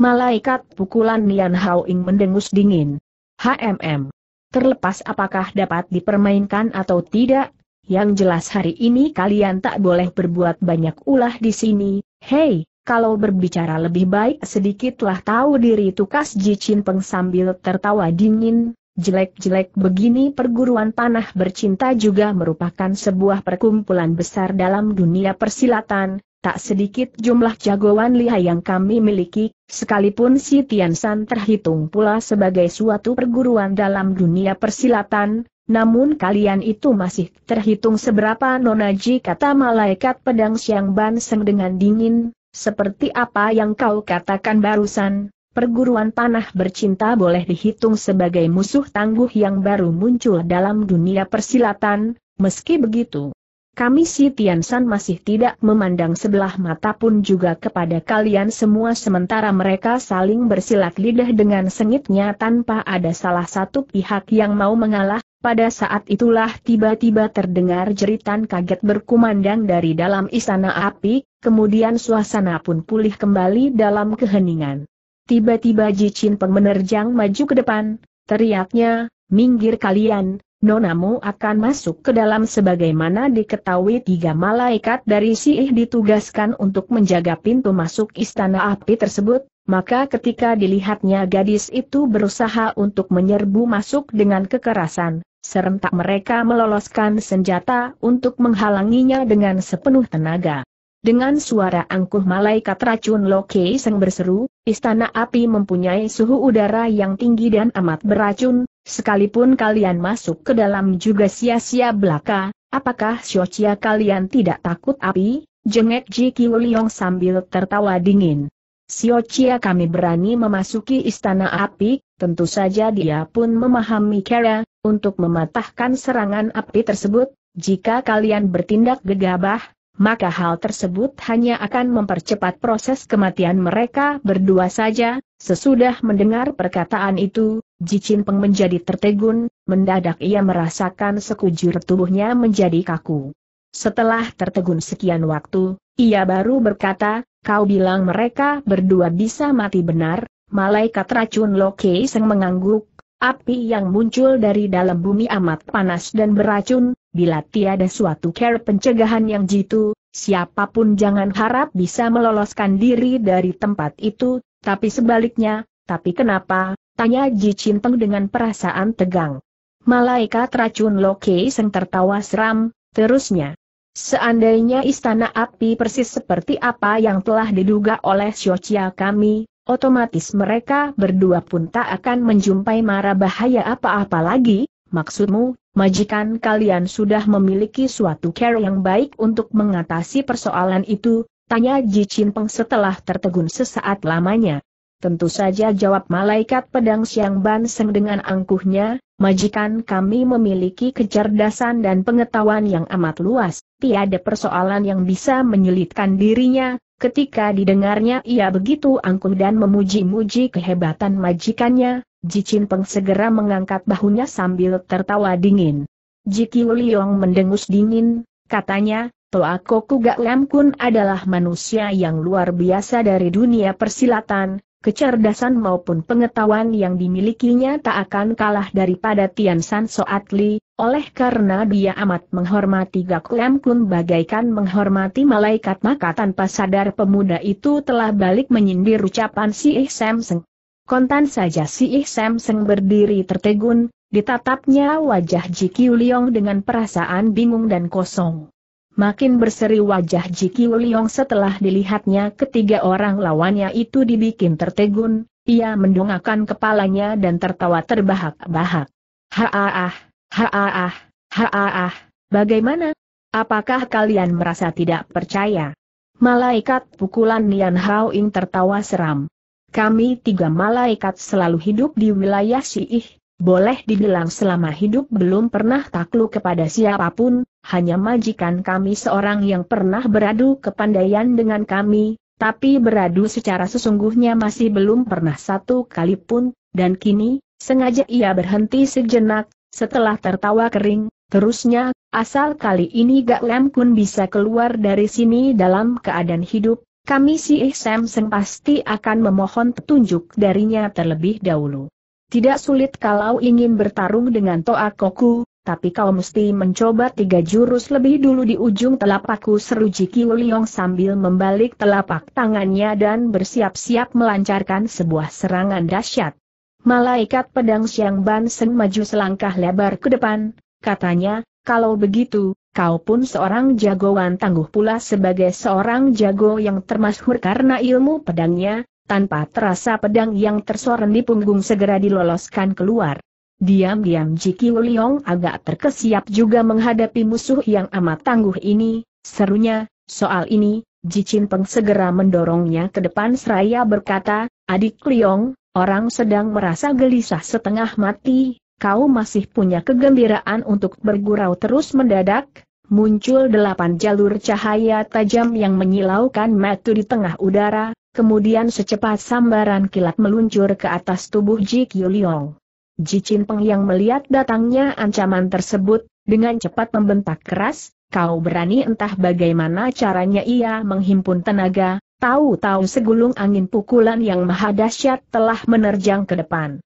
Malaikat pukulan Nian Hao Ing mendengus dingin. HMM. Terlepas apakah dapat dipermainkan atau tidak, yang jelas hari ini kalian tak boleh berbuat banyak ulah di sini, hei, kalau berbicara lebih baik sedikitlah tahu diri tukas Ji Peng sambil tertawa dingin, Jelek-jelek begini perguruan panah bercinta juga merupakan sebuah perkumpulan besar dalam dunia persilatan, tak sedikit jumlah jagoan lihai yang kami miliki, sekalipun si Tiansan terhitung pula sebagai suatu perguruan dalam dunia persilatan, namun kalian itu masih terhitung seberapa nonaji kata malaikat pedang Siang seng dengan dingin, seperti apa yang kau katakan barusan, Perguruan panah bercinta boleh dihitung sebagai musuh tangguh yang baru muncul dalam dunia persilatan, meski begitu. Kami si San masih tidak memandang sebelah mata pun juga kepada kalian semua sementara mereka saling bersilat lidah dengan sengitnya tanpa ada salah satu pihak yang mau mengalah, pada saat itulah tiba-tiba terdengar jeritan kaget berkumandang dari dalam istana api, kemudian suasana pun pulih kembali dalam keheningan. Tiba-tiba Jicin Peng menerjang maju ke depan, teriaknya, minggir kalian, nonamu akan masuk ke dalam sebagaimana diketahui tiga malaikat dari Siih ditugaskan untuk menjaga pintu masuk istana api tersebut, maka ketika dilihatnya gadis itu berusaha untuk menyerbu masuk dengan kekerasan, serentak mereka meloloskan senjata untuk menghalanginya dengan sepenuh tenaga. Dengan suara angkuh malaikat racun Loke Seng berseru, istana api mempunyai suhu udara yang tinggi dan amat beracun, sekalipun kalian masuk ke dalam juga sia-sia belaka, apakah Xiochia kalian tidak takut api? Jengek Ji Liong sambil tertawa dingin. Xiochia kami berani memasuki istana api, tentu saja dia pun memahami Kera, untuk mematahkan serangan api tersebut, jika kalian bertindak gegabah, maka hal tersebut hanya akan mempercepat proses kematian mereka berdua saja. Sesudah mendengar perkataan itu, Jicin Peng menjadi tertegun, mendadak ia merasakan sekujur tubuhnya menjadi kaku. Setelah tertegun sekian waktu, ia baru berkata, kau bilang mereka berdua bisa mati benar, malaikat racun Loke Seng mengangguk, api yang muncul dari dalam bumi amat panas dan beracun, bila tiada suatu care pencegahan yang jitu, siapapun jangan harap bisa meloloskan diri dari tempat itu, tapi sebaliknya, tapi kenapa, tanya Ji Cinteng dengan perasaan tegang. Malaikat racun Loki Seng tertawa seram, terusnya. Seandainya istana api persis seperti apa yang telah diduga oleh Xiochia kami, otomatis mereka berdua pun tak akan menjumpai mara bahaya apa-apa lagi, Maksudmu, majikan kalian sudah memiliki suatu care yang baik untuk mengatasi persoalan itu, tanya Ji Chin Peng setelah tertegun sesaat lamanya. Tentu saja jawab malaikat pedang Siang Ban Seng dengan angkuhnya, majikan kami memiliki kecerdasan dan pengetahuan yang amat luas, tiada persoalan yang bisa menyulitkan dirinya, ketika didengarnya ia begitu angkuh dan memuji-muji kehebatan majikannya, Jicin Peng segera mengangkat bahunya sambil tertawa dingin. Jiki Liong mendengus dingin, katanya, Toa Koku Gak Lam Kun adalah manusia yang luar biasa dari dunia persilatan, kecerdasan maupun pengetahuan yang dimilikinya tak akan kalah daripada Tian San Soat Li, oleh karena dia amat menghormati Gak Lam Kun bagaikan menghormati malaikat maka tanpa sadar pemuda itu telah balik menyindir ucapan si Ih Sam Seng. Kontan saja si Ih Seng berdiri tertegun, ditatapnya wajah Ji Kiu Liong dengan perasaan bingung dan kosong. Makin berseri wajah Ji Kiu Liong setelah dilihatnya ketiga orang lawannya itu dibikin tertegun, ia mendongakkan kepalanya dan tertawa terbahak-bahak. ha-ah-ah, ha-ah-ah, bagaimana? Apakah kalian merasa tidak percaya? Malaikat pukulan Nian Hao Ing tertawa seram. Kami tiga malaikat selalu hidup di wilayah Syiih, boleh dibilang selama hidup belum pernah takluk kepada siapapun, hanya majikan kami seorang yang pernah beradu kepandaian dengan kami, tapi beradu secara sesungguhnya masih belum pernah satu kali pun, dan kini, sengaja ia berhenti sejenak, setelah tertawa kering, terusnya, asal kali ini Gak Lem Kun bisa keluar dari sini dalam keadaan hidup, kami si Samson pasti akan memohon petunjuk darinya terlebih dahulu. Tidak sulit kalau ingin bertarung dengan Koku, tapi kau mesti mencoba tiga jurus lebih dulu di ujung telapakku seru Jiki Wuliong sambil membalik telapak tangannya dan bersiap-siap melancarkan sebuah serangan dahsyat. Malaikat pedang Siang Bansen maju selangkah lebar ke depan, katanya, kalau begitu, kau pun seorang jagoan tangguh pula sebagai seorang jago yang termasyhur karena ilmu pedangnya, tanpa terasa pedang yang tersorong di punggung segera diloloskan keluar. Diam-diam Jiki Wuliong agak terkesiap juga menghadapi musuh yang amat tangguh ini, serunya, soal ini, Ji Chin Peng segera mendorongnya ke depan seraya berkata, adik Liong, orang sedang merasa gelisah setengah mati, kau masih punya kegembiraan untuk bergurau terus mendadak, muncul delapan jalur cahaya tajam yang menyilaukan metu di tengah udara, kemudian secepat sambaran kilat meluncur ke atas tubuh Ji Kyuliong. Ji Peng yang melihat datangnya ancaman tersebut, dengan cepat membentak keras, kau berani entah bagaimana caranya ia menghimpun tenaga, tahu-tahu segulung angin pukulan yang maha dahsyat telah menerjang ke depan.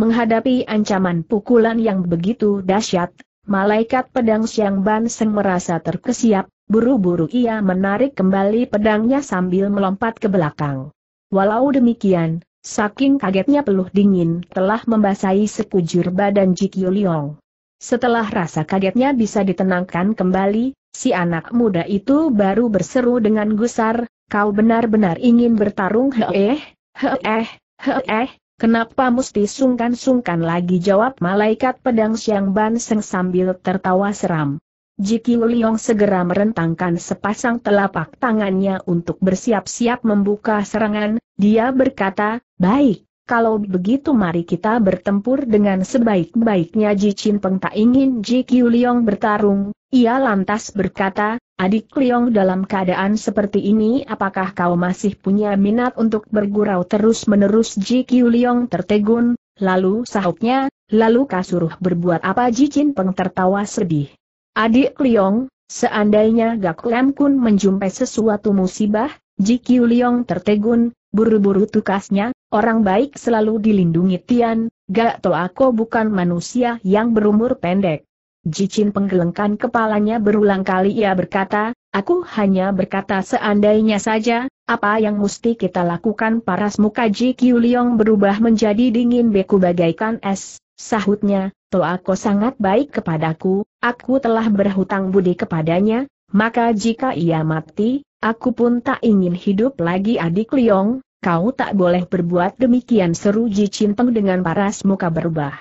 Menghadapi ancaman pukulan yang begitu dahsyat, malaikat pedang Siang Ban Seng merasa terkesiap, buru-buru ia menarik kembali pedangnya sambil melompat ke belakang. Walau demikian, saking kagetnya peluh dingin telah membasahi sekujur badan Jikyu Liong. Setelah rasa kagetnya bisa ditenangkan kembali, si anak muda itu baru berseru dengan gusar, kau benar-benar ingin bertarung heeh, heeh, heeh, Kenapa mesti sungkan-sungkan lagi jawab malaikat pedang Siang Ban Seng sambil tertawa seram. Jiki Liong segera merentangkan sepasang telapak tangannya untuk bersiap-siap membuka serangan, dia berkata, baik, kalau begitu mari kita bertempur dengan sebaik-baiknya Ji Chin Peng tak ingin Ji Qiu Liong bertarung, ia lantas berkata, adik Liong dalam keadaan seperti ini apakah kau masih punya minat untuk bergurau terus-menerus Ji Qiu Liong tertegun, lalu sahutnya, lalu kasuruh berbuat apa Ji Chin Peng tertawa sedih. Adik Liong, seandainya Gak Lam Kun menjumpai sesuatu musibah, Ji Qiu Liong tertegun, Buru-buru tukasnya, orang baik selalu dilindungi Tian, gak tau aku bukan manusia yang berumur pendek. Jicin penggelengkan kepalanya berulang kali ia berkata, aku hanya berkata seandainya saja, apa yang mesti kita lakukan paras muka Ji Liong berubah menjadi dingin beku bagaikan es, sahutnya, toh aku sangat baik kepadaku, aku telah berhutang budi kepadanya, maka jika ia mati, Aku pun tak ingin hidup lagi adik Liong, kau tak boleh berbuat demikian seru Ji Peng dengan paras muka berubah.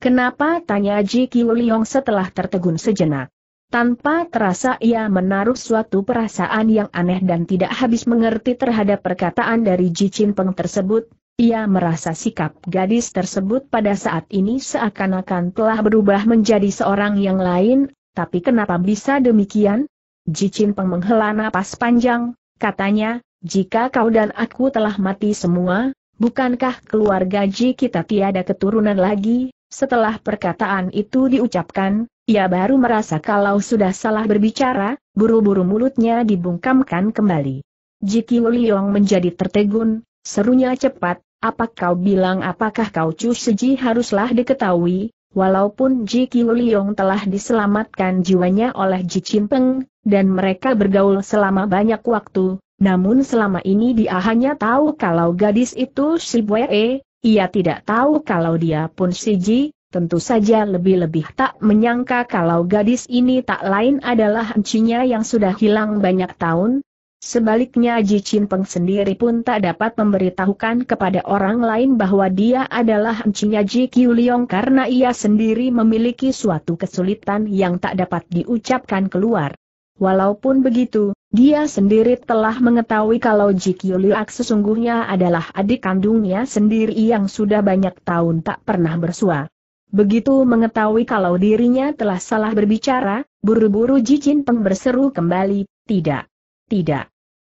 Kenapa tanya Ji Kiu Liong setelah tertegun sejenak. Tanpa terasa ia menaruh suatu perasaan yang aneh dan tidak habis mengerti terhadap perkataan dari Ji Peng tersebut, ia merasa sikap gadis tersebut pada saat ini seakan-akan telah berubah menjadi seorang yang lain, tapi kenapa bisa demikian? Ji peng menghela napas panjang, katanya, jika kau dan aku telah mati semua, bukankah keluarga Ji kita tiada keturunan lagi? Setelah perkataan itu diucapkan, ia baru merasa kalau sudah salah berbicara, buru-buru mulutnya dibungkamkan kembali. Ji Wuliong menjadi tertegun, serunya cepat, apa kau bilang apakah kau Chu Seji haruslah diketahui, Walaupun Ji Qiu Liong telah diselamatkan jiwanya oleh Ji Peng, dan mereka bergaul selama banyak waktu, namun selama ini dia hanya tahu kalau gadis itu si Wee, e. ia tidak tahu kalau dia pun si Ji, tentu saja lebih-lebih tak menyangka kalau gadis ini tak lain adalah encinya yang sudah hilang banyak tahun, Sebaliknya Ji Peng sendiri pun tak dapat memberitahukan kepada orang lain bahwa dia adalah encinya Ji Kiu Liong karena ia sendiri memiliki suatu kesulitan yang tak dapat diucapkan keluar. Walaupun begitu, dia sendiri telah mengetahui kalau Ji Kiu Liak sesungguhnya adalah adik kandungnya sendiri yang sudah banyak tahun tak pernah bersua. Begitu mengetahui kalau dirinya telah salah berbicara, buru-buru Ji Peng berseru kembali, tidak. Tidak.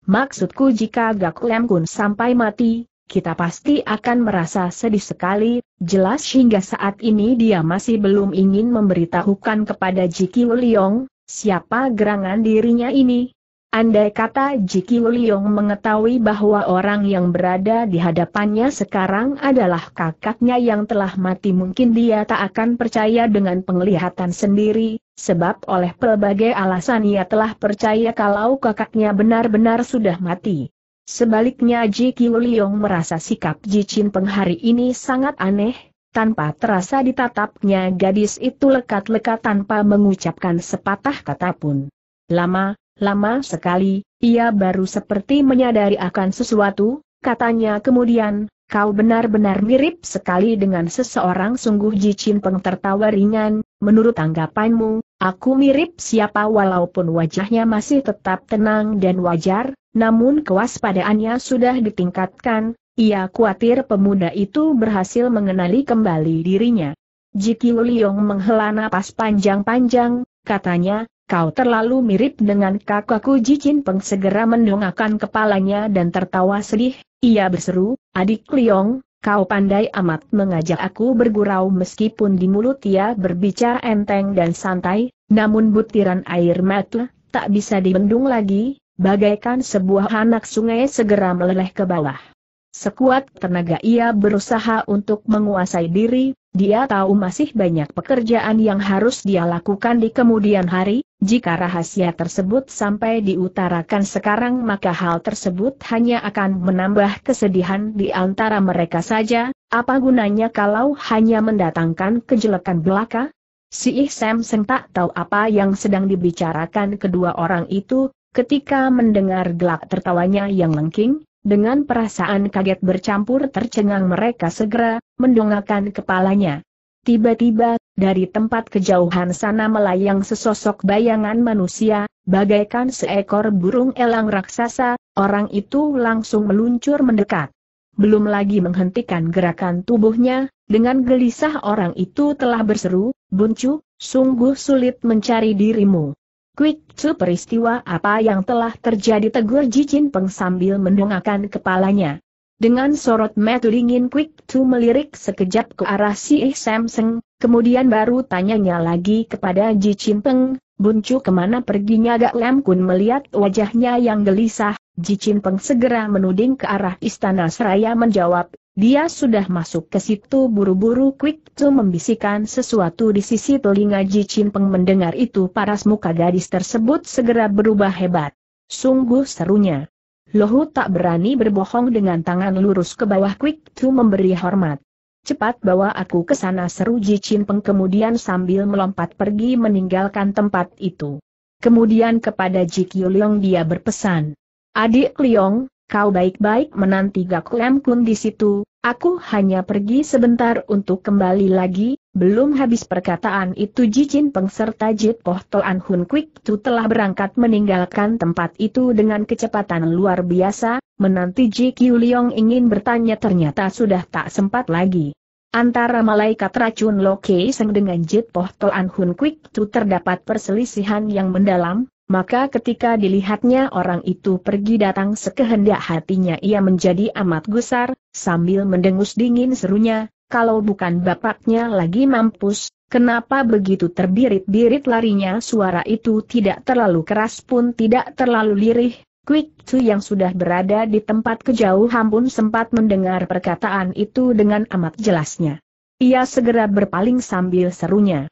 Maksudku jika Gak Lem Kun sampai mati, kita pasti akan merasa sedih sekali, jelas hingga saat ini dia masih belum ingin memberitahukan kepada Jiki Wuliong, siapa gerangan dirinya ini, Andai kata Jiki Wuliong mengetahui bahwa orang yang berada di hadapannya sekarang adalah kakaknya yang telah mati mungkin dia tak akan percaya dengan penglihatan sendiri, sebab oleh pelbagai alasan ia telah percaya kalau kakaknya benar-benar sudah mati. Sebaliknya Jiki Wuliong merasa sikap Jicin Peng hari ini sangat aneh, tanpa terasa ditatapnya gadis itu lekat-lekat tanpa mengucapkan sepatah kata pun. Lama, Lama sekali, ia baru seperti menyadari akan sesuatu, katanya kemudian, kau benar-benar mirip sekali dengan seseorang sungguh Ji Peng tertawa ringan, menurut tanggapanmu, aku mirip siapa walaupun wajahnya masih tetap tenang dan wajar, namun kewaspadaannya sudah ditingkatkan, ia khawatir pemuda itu berhasil mengenali kembali dirinya. Jiki Liong menghela napas panjang-panjang, katanya, Kau terlalu mirip dengan kakakku Jicin Peng segera mendongakkan kepalanya dan tertawa sedih, ia berseru, adik Liong, kau pandai amat mengajak aku bergurau meskipun di mulut ia berbicara enteng dan santai, namun butiran air mata tak bisa dibendung lagi, bagaikan sebuah anak sungai segera meleleh ke bawah. Sekuat tenaga ia berusaha untuk menguasai diri, dia tahu masih banyak pekerjaan yang harus dia lakukan di kemudian hari, jika rahasia tersebut sampai diutarakan sekarang maka hal tersebut hanya akan menambah kesedihan di antara mereka saja, apa gunanya kalau hanya mendatangkan kejelekan belaka? Si Ihsam Seng tak tahu apa yang sedang dibicarakan kedua orang itu, ketika mendengar gelak tertawanya yang lengking, dengan perasaan kaget bercampur tercengang mereka segera, mendongakkan kepalanya. Tiba-tiba, dari tempat kejauhan sana melayang sesosok bayangan manusia, bagaikan seekor burung elang raksasa, orang itu langsung meluncur mendekat. Belum lagi menghentikan gerakan tubuhnya, dengan gelisah orang itu telah berseru, Buncu, sungguh sulit mencari dirimu. Quick Chu peristiwa apa yang telah terjadi tegur Jijin Peng sambil mendongakkan kepalanya. Dengan sorot mata dingin Quick Chu melirik sekejap ke arah si eh Samsung, kemudian baru tanyanya lagi kepada Jijin Peng, Buncu kemana perginya Gak Lem Kun melihat wajahnya yang gelisah, Jijin Peng segera menuding ke arah istana seraya menjawab, dia sudah masuk ke situ buru-buru Quick Tu membisikkan sesuatu di sisi telinga Ji Chin Peng mendengar itu paras muka gadis tersebut segera berubah hebat. Sungguh serunya. Lohu tak berani berbohong dengan tangan lurus ke bawah Quick Tu memberi hormat. Cepat bawa aku ke sana seru Ji Chin Peng kemudian sambil melompat pergi meninggalkan tempat itu. Kemudian kepada Ji Kyu Leong dia berpesan. Adik Leong, kau baik-baik menanti Gakuem Kun di situ, aku hanya pergi sebentar untuk kembali lagi, belum habis perkataan itu Jijin Peng serta Jit Poh Toan Hun Kwik Tu telah berangkat meninggalkan tempat itu dengan kecepatan luar biasa, menanti Ji Kiu Liong ingin bertanya ternyata sudah tak sempat lagi. Antara malaikat racun Lo Kei Seng dengan Jit Poh Toan Hun Kwik Tu terdapat perselisihan yang mendalam, maka ketika dilihatnya orang itu pergi datang sekehendak hatinya ia menjadi amat gusar, sambil mendengus dingin serunya, kalau bukan bapaknya lagi mampus, kenapa begitu terbirit-birit larinya suara itu tidak terlalu keras pun tidak terlalu lirih, Quick Chu yang sudah berada di tempat kejauhan pun sempat mendengar perkataan itu dengan amat jelasnya. Ia segera berpaling sambil serunya.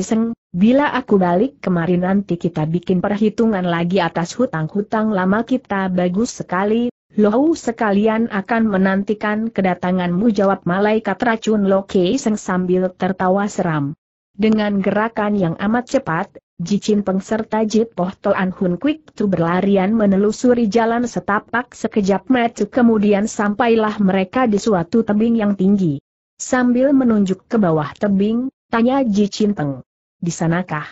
Seng, Bila aku balik kemari nanti kita bikin perhitungan lagi atas hutang-hutang lama kita bagus sekali, Lohu sekalian akan menantikan kedatanganmu jawab malaikat racun Loke Seng sambil tertawa seram. Dengan gerakan yang amat cepat, Jicin Peng serta Jit Poh Toan Hun Quick Tu berlarian menelusuri jalan setapak sekejap metu kemudian sampailah mereka di suatu tebing yang tinggi. Sambil menunjuk ke bawah tebing, tanya Jicin Peng di sanakah?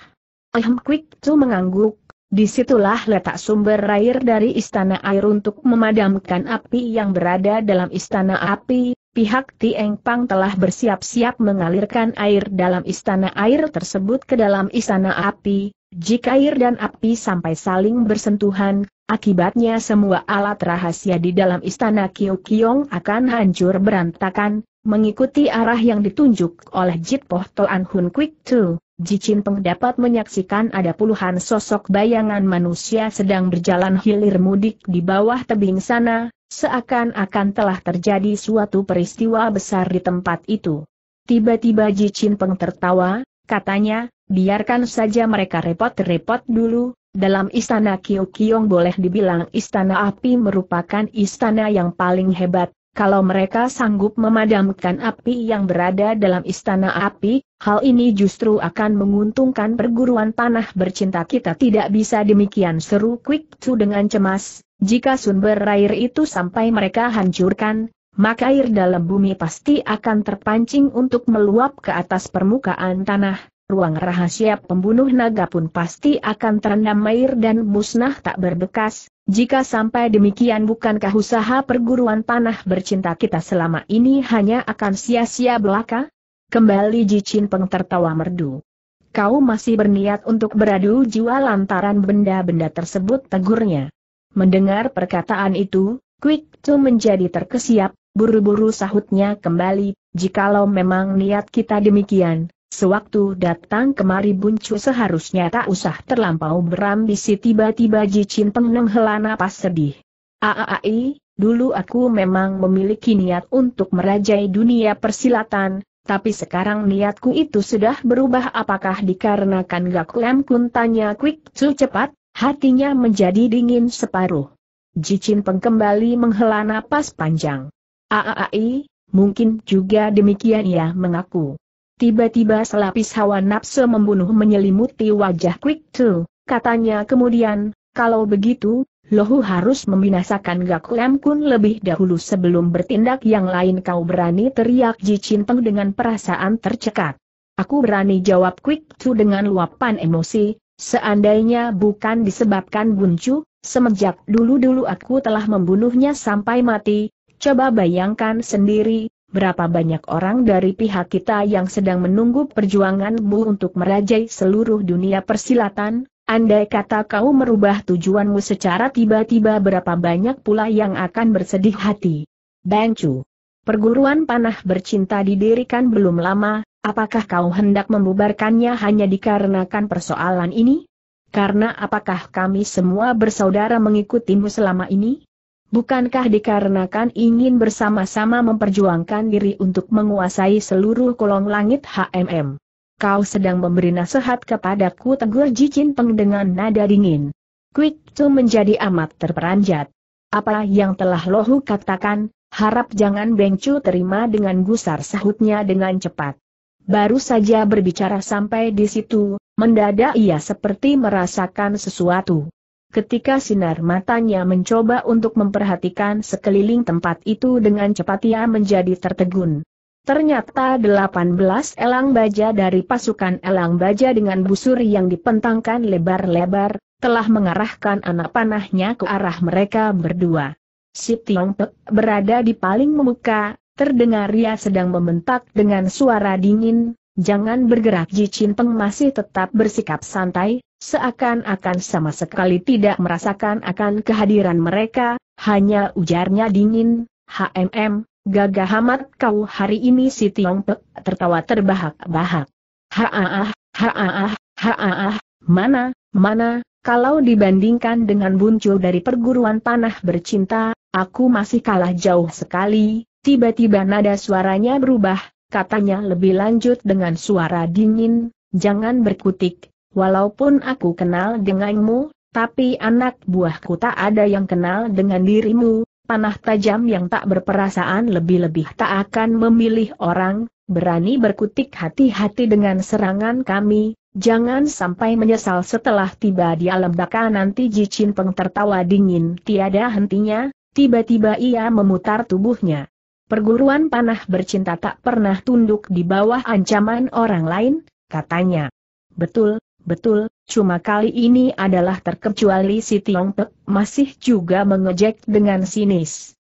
Ahem Quick Tu mengangguk, disitulah letak sumber air dari istana air untuk memadamkan api yang berada dalam istana api, pihak Tieng Pang telah bersiap-siap mengalirkan air dalam istana air tersebut ke dalam istana api, jika air dan api sampai saling bersentuhan, akibatnya semua alat rahasia di dalam istana Kyokyong akan hancur berantakan, mengikuti arah yang ditunjuk oleh Jit Poh Toan Hun Quick Tu. Jicin Peng dapat menyaksikan ada puluhan sosok bayangan manusia sedang berjalan hilir mudik di bawah tebing sana, seakan-akan telah terjadi suatu peristiwa besar di tempat itu. Tiba-tiba Jicin Peng tertawa, katanya, biarkan saja mereka repot-repot dulu, dalam istana Kyokyong boleh dibilang istana api merupakan istana yang paling hebat, kalau mereka sanggup memadamkan api yang berada dalam istana api, hal ini justru akan menguntungkan perguruan panah bercinta kita tidak bisa demikian seru Quick Chu dengan cemas, jika sumber air itu sampai mereka hancurkan, maka air dalam bumi pasti akan terpancing untuk meluap ke atas permukaan tanah, ruang rahasia pembunuh naga pun pasti akan terendam air dan musnah tak berbekas, jika sampai demikian bukankah usaha perguruan panah bercinta kita selama ini hanya akan sia-sia belaka? Kembali Jicin Peng tertawa merdu. Kau masih berniat untuk beradu jiwa lantaran benda-benda tersebut tegurnya. Mendengar perkataan itu, Quick Tu menjadi terkesiap, buru-buru sahutnya kembali, jikalau memang niat kita demikian, Sewaktu datang kemari buncu seharusnya tak usah terlampau berambisi tiba-tiba Jicin Peng menghela napas sedih. Aai, dulu aku memang memiliki niat untuk merajai dunia persilatan, tapi sekarang niatku itu sudah berubah apakah dikarenakan Gak Lem Kun tanya Quick Chu cepat, hatinya menjadi dingin separuh. Jicin Peng kembali menghela napas panjang. Aai, mungkin juga demikian ia mengaku. Tiba-tiba selapis hawa nafsu membunuh menyelimuti wajah Quick Two, katanya kemudian, kalau begitu, Lohu harus membinasakan Gak Lam Kun lebih dahulu sebelum bertindak yang lain kau berani teriak Ji Peng dengan perasaan tercekat. Aku berani jawab Quick Two dengan luapan emosi, seandainya bukan disebabkan buncu, Semenjak dulu-dulu aku telah membunuhnya sampai mati, coba bayangkan sendiri, berapa banyak orang dari pihak kita yang sedang menunggu perjuanganmu untuk merajai seluruh dunia persilatan, andai kata kau merubah tujuanmu secara tiba-tiba berapa banyak pula yang akan bersedih hati. Bancu. Perguruan panah bercinta didirikan belum lama, apakah kau hendak membubarkannya hanya dikarenakan persoalan ini? Karena apakah kami semua bersaudara mengikutimu selama ini? Bukankah dikarenakan ingin bersama-sama memperjuangkan diri untuk menguasai seluruh kolong langit HMM? Kau sedang memberi nasihat kepadaku tegur Jicin Peng dengan nada dingin. Quick Tu menjadi amat terperanjat. Apa yang telah Lohu katakan, harap jangan Beng Chu terima dengan gusar sahutnya dengan cepat. Baru saja berbicara sampai di situ, mendadak ia seperti merasakan sesuatu. Ketika sinar matanya mencoba untuk memperhatikan sekeliling tempat itu dengan cepat ia menjadi tertegun. Ternyata 18 elang baja dari pasukan elang baja dengan busur yang dipentangkan lebar-lebar, telah mengarahkan anak panahnya ke arah mereka berdua. Si Tiong Pek berada di paling memuka, terdengar ia sedang membentak dengan suara dingin, jangan bergerak Ji Chin Peng masih tetap bersikap santai, Seakan-akan sama sekali tidak merasakan akan kehadiran mereka, hanya ujarnya dingin, HMM, gagah amat kau hari ini si Tiong Pek tertawa terbahak-bahak. Haa, haa, haa, mana, mana, kalau dibandingkan dengan buncul dari perguruan panah bercinta, aku masih kalah jauh sekali, tiba-tiba nada suaranya berubah, katanya lebih lanjut dengan suara dingin, jangan berkutik, walaupun aku kenal denganmu, tapi anak buahku tak ada yang kenal dengan dirimu, panah tajam yang tak berperasaan lebih-lebih tak akan memilih orang, berani berkutik hati-hati dengan serangan kami, jangan sampai menyesal setelah tiba di alam baka nanti Jicin Peng tertawa dingin tiada hentinya, tiba-tiba ia memutar tubuhnya. Perguruan panah bercinta tak pernah tunduk di bawah ancaman orang lain, katanya. Betul, Betul, cuma kali ini adalah terkecuali si Tiong Pek, masih juga mengejek dengan sinis.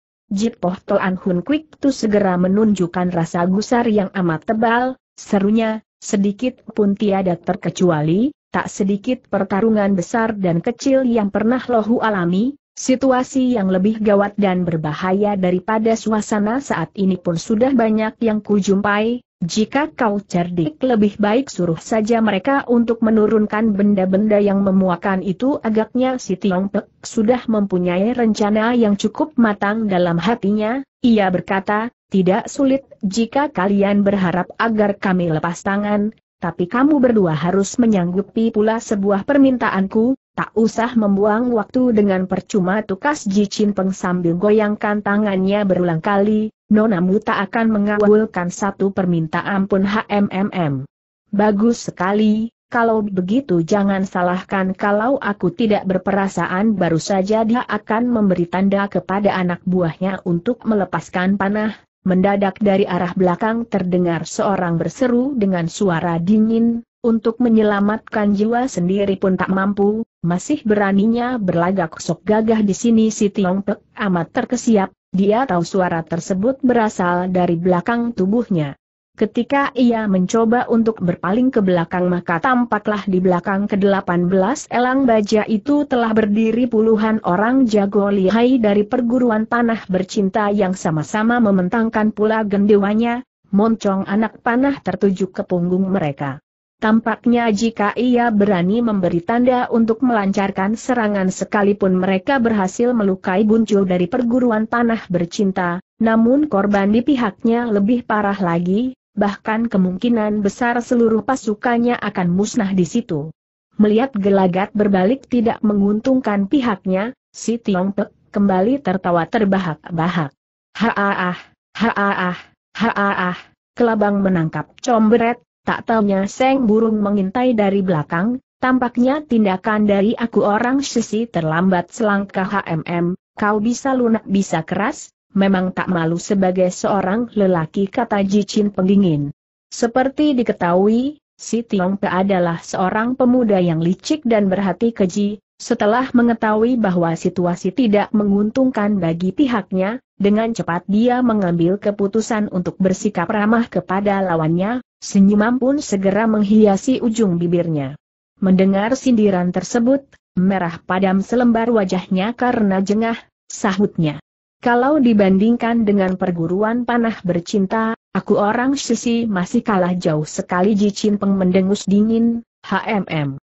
Poh Toan Hun Kwik Tu segera menunjukkan rasa gusar yang amat tebal, serunya, sedikit pun tiada terkecuali, tak sedikit pertarungan besar dan kecil yang pernah lohu alami, situasi yang lebih gawat dan berbahaya daripada suasana saat ini pun sudah banyak yang kujumpai, jika kau cerdik lebih baik suruh saja mereka untuk menurunkan benda-benda yang memuakan itu agaknya si Tiong Pek sudah mempunyai rencana yang cukup matang dalam hatinya, ia berkata, tidak sulit jika kalian berharap agar kami lepas tangan, tapi kamu berdua harus menyanggupi pula sebuah permintaanku, tak usah membuang waktu dengan percuma tukas Ji Peng sambil goyangkan tangannya berulang kali, nonamu tak akan mengawulkan satu permintaan pun HMMM. Bagus sekali, kalau begitu jangan salahkan kalau aku tidak berperasaan baru saja dia akan memberi tanda kepada anak buahnya untuk melepaskan panah, mendadak dari arah belakang terdengar seorang berseru dengan suara dingin, untuk menyelamatkan jiwa sendiri pun tak mampu, masih beraninya berlagak sok gagah di sini si Tiong Pek amat terkesiap, dia tahu suara tersebut berasal dari belakang tubuhnya. Ketika ia mencoba untuk berpaling ke belakang maka tampaklah di belakang ke-18 elang baja itu telah berdiri puluhan orang jago lihai dari perguruan tanah bercinta yang sama-sama mementangkan pula gendewanya, moncong anak panah tertuju ke punggung mereka. Tampaknya jika ia berani memberi tanda untuk melancarkan serangan sekalipun mereka berhasil melukai buncul dari perguruan panah bercinta, namun korban di pihaknya lebih parah lagi, bahkan kemungkinan besar seluruh pasukannya akan musnah di situ. Melihat gelagat berbalik tidak menguntungkan pihaknya, si Tiong Pek kembali tertawa terbahak-bahak. Haaah, haaah, haaah, kelabang menangkap combret, Tak taunya Seng Burung mengintai dari belakang, tampaknya tindakan dari aku orang sisi terlambat selangkah HMM, kau bisa lunak bisa keras, memang tak malu sebagai seorang lelaki kata Jicin pengingin. Seperti diketahui, si Pe adalah seorang pemuda yang licik dan berhati keji, setelah mengetahui bahwa situasi tidak menguntungkan bagi pihaknya, dengan cepat dia mengambil keputusan untuk bersikap ramah kepada lawannya, senyuman pun segera menghiasi ujung bibirnya. Mendengar sindiran tersebut, merah padam selembar wajahnya karena jengah, sahutnya. Kalau dibandingkan dengan perguruan panah bercinta, aku orang sisi masih kalah jauh sekali Jicin Peng mendengus dingin, HMM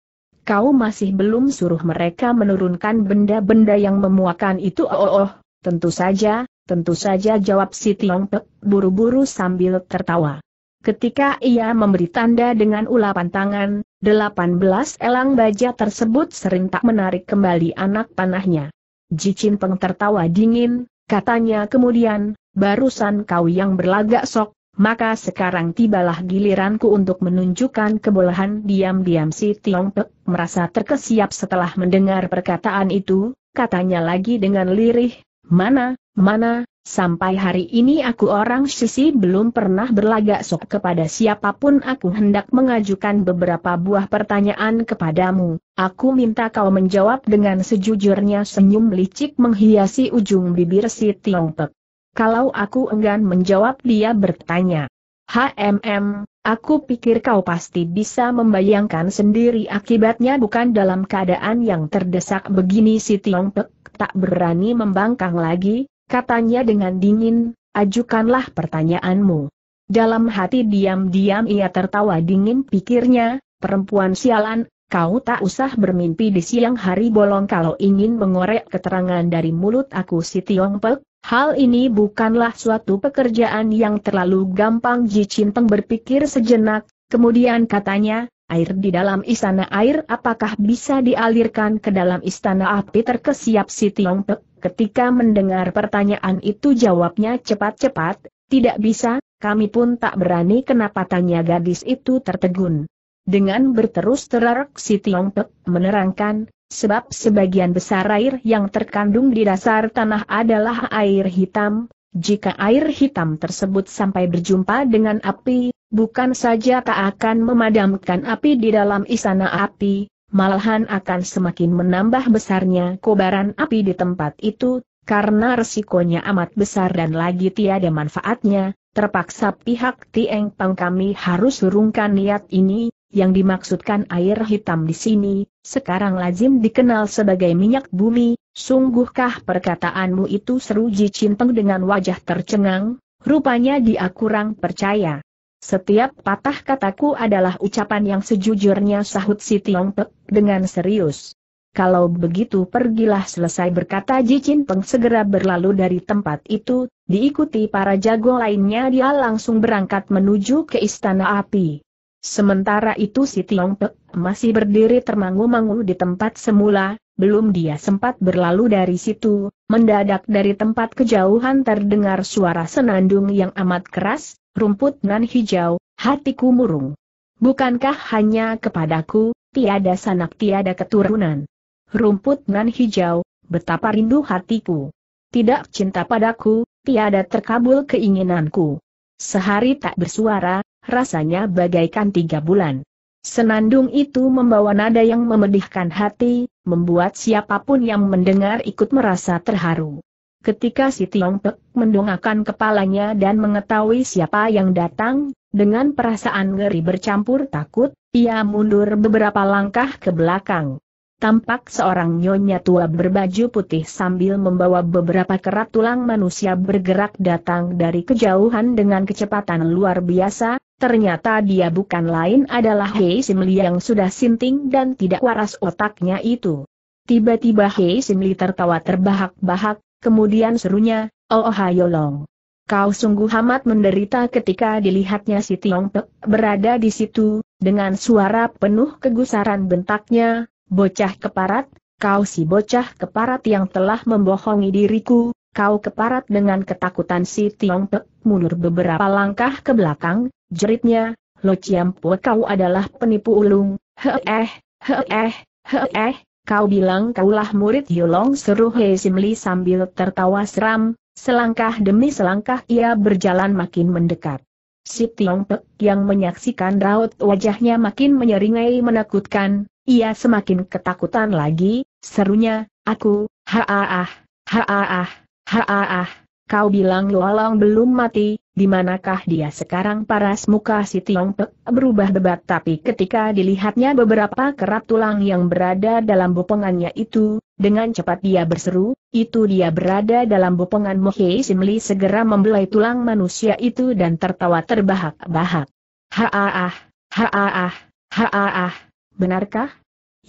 kau masih belum suruh mereka menurunkan benda-benda yang memuakan itu oh, oh oh, tentu saja, tentu saja jawab si Tiong Pek, buru-buru sambil tertawa. Ketika ia memberi tanda dengan ulapan tangan, belas elang baja tersebut sering tak menarik kembali anak panahnya. Jicin Peng tertawa dingin, katanya kemudian, barusan kau yang berlagak sok, maka sekarang tibalah giliranku untuk menunjukkan kebolehan diam-diam si Tiong Pek merasa terkesiap setelah mendengar perkataan itu, katanya lagi dengan lirih, mana, mana, sampai hari ini aku orang sisi belum pernah berlagak sok kepada siapapun aku hendak mengajukan beberapa buah pertanyaan kepadamu, aku minta kau menjawab dengan sejujurnya senyum licik menghiasi ujung bibir si Tiong Pek kalau aku enggan menjawab dia bertanya. HMM, aku pikir kau pasti bisa membayangkan sendiri akibatnya bukan dalam keadaan yang terdesak begini si Tiong Pek, tak berani membangkang lagi, katanya dengan dingin, ajukanlah pertanyaanmu. Dalam hati diam-diam ia tertawa dingin pikirnya, perempuan sialan, kau tak usah bermimpi di siang hari bolong kalau ingin mengorek keterangan dari mulut aku si Tiong Pek, Hal ini bukanlah suatu pekerjaan yang terlalu gampang Ji Cinteng berpikir sejenak, kemudian katanya, air di dalam istana air apakah bisa dialirkan ke dalam istana api terkesiap si Tiong Pek? Ketika mendengar pertanyaan itu jawabnya cepat-cepat, tidak bisa, kami pun tak berani kenapa tanya gadis itu tertegun. Dengan berterus terang si Tiong Pek menerangkan, Sebab sebagian besar air yang terkandung di dasar tanah adalah air hitam, jika air hitam tersebut sampai berjumpa dengan api, bukan saja tak akan memadamkan api di dalam istana api, malahan akan semakin menambah besarnya kobaran api di tempat itu, karena resikonya amat besar dan lagi tiada manfaatnya, terpaksa pihak Tieng Pang kami harus urungkan niat ini, yang dimaksudkan air hitam di sini, sekarang lazim dikenal sebagai minyak bumi, sungguhkah perkataanmu itu seru Ji Peng dengan wajah tercengang, rupanya dia kurang percaya. Setiap patah kataku adalah ucapan yang sejujurnya sahut si Tiong Pek dengan serius. Kalau begitu pergilah selesai berkata Jicin Peng segera berlalu dari tempat itu, diikuti para jago lainnya dia langsung berangkat menuju ke istana api. Sementara itu si Tiong Pe masih berdiri termangu-mangu di tempat semula, belum dia sempat berlalu dari situ, mendadak dari tempat kejauhan terdengar suara senandung yang amat keras, rumput nan hijau, hatiku murung. Bukankah hanya kepadaku, tiada sanak tiada keturunan? Rumput nan hijau, betapa rindu hatiku. Tidak cinta padaku, tiada terkabul keinginanku. Sehari tak bersuara, rasanya bagaikan tiga bulan. Senandung itu membawa nada yang memedihkan hati, membuat siapapun yang mendengar ikut merasa terharu. Ketika si Tiong Pek mendongakkan kepalanya dan mengetahui siapa yang datang, dengan perasaan ngeri bercampur takut, ia mundur beberapa langkah ke belakang. Tampak seorang nyonya tua berbaju putih sambil membawa beberapa kerat tulang manusia bergerak datang dari kejauhan dengan kecepatan luar biasa, Ternyata dia bukan lain adalah Hei Simli yang sudah sinting dan tidak waras otaknya itu. Tiba-tiba Hei Simli tertawa terbahak-bahak, kemudian serunya, Oh, oh Hayolong. Kau sungguh amat menderita ketika dilihatnya si Tiong Pek berada di situ, dengan suara penuh kegusaran bentaknya, bocah keparat, kau si bocah keparat yang telah membohongi diriku, Kau keparat dengan ketakutan si Tiong Pek, mundur beberapa langkah ke belakang, jeritnya, Lo Ciampu kau adalah penipu ulung, he eh, he eh, he eh, kau bilang kaulah murid Yulong. seru He Simli sambil tertawa seram, selangkah demi selangkah ia berjalan makin mendekat. Si Tiong Pek yang menyaksikan raut wajahnya makin menyeringai menakutkan, ia semakin ketakutan lagi, serunya, aku, ha ah, ha ah. Haah, kau bilang Luolong belum mati, di manakah dia sekarang paras muka si Tiong Pek berubah debat tapi ketika dilihatnya beberapa kerat tulang yang berada dalam bopongannya itu, dengan cepat dia berseru, itu dia berada dalam bopongan Mohe Simli segera membelai tulang manusia itu dan tertawa terbahak-bahak. Haah, haah, haah, haah, benarkah?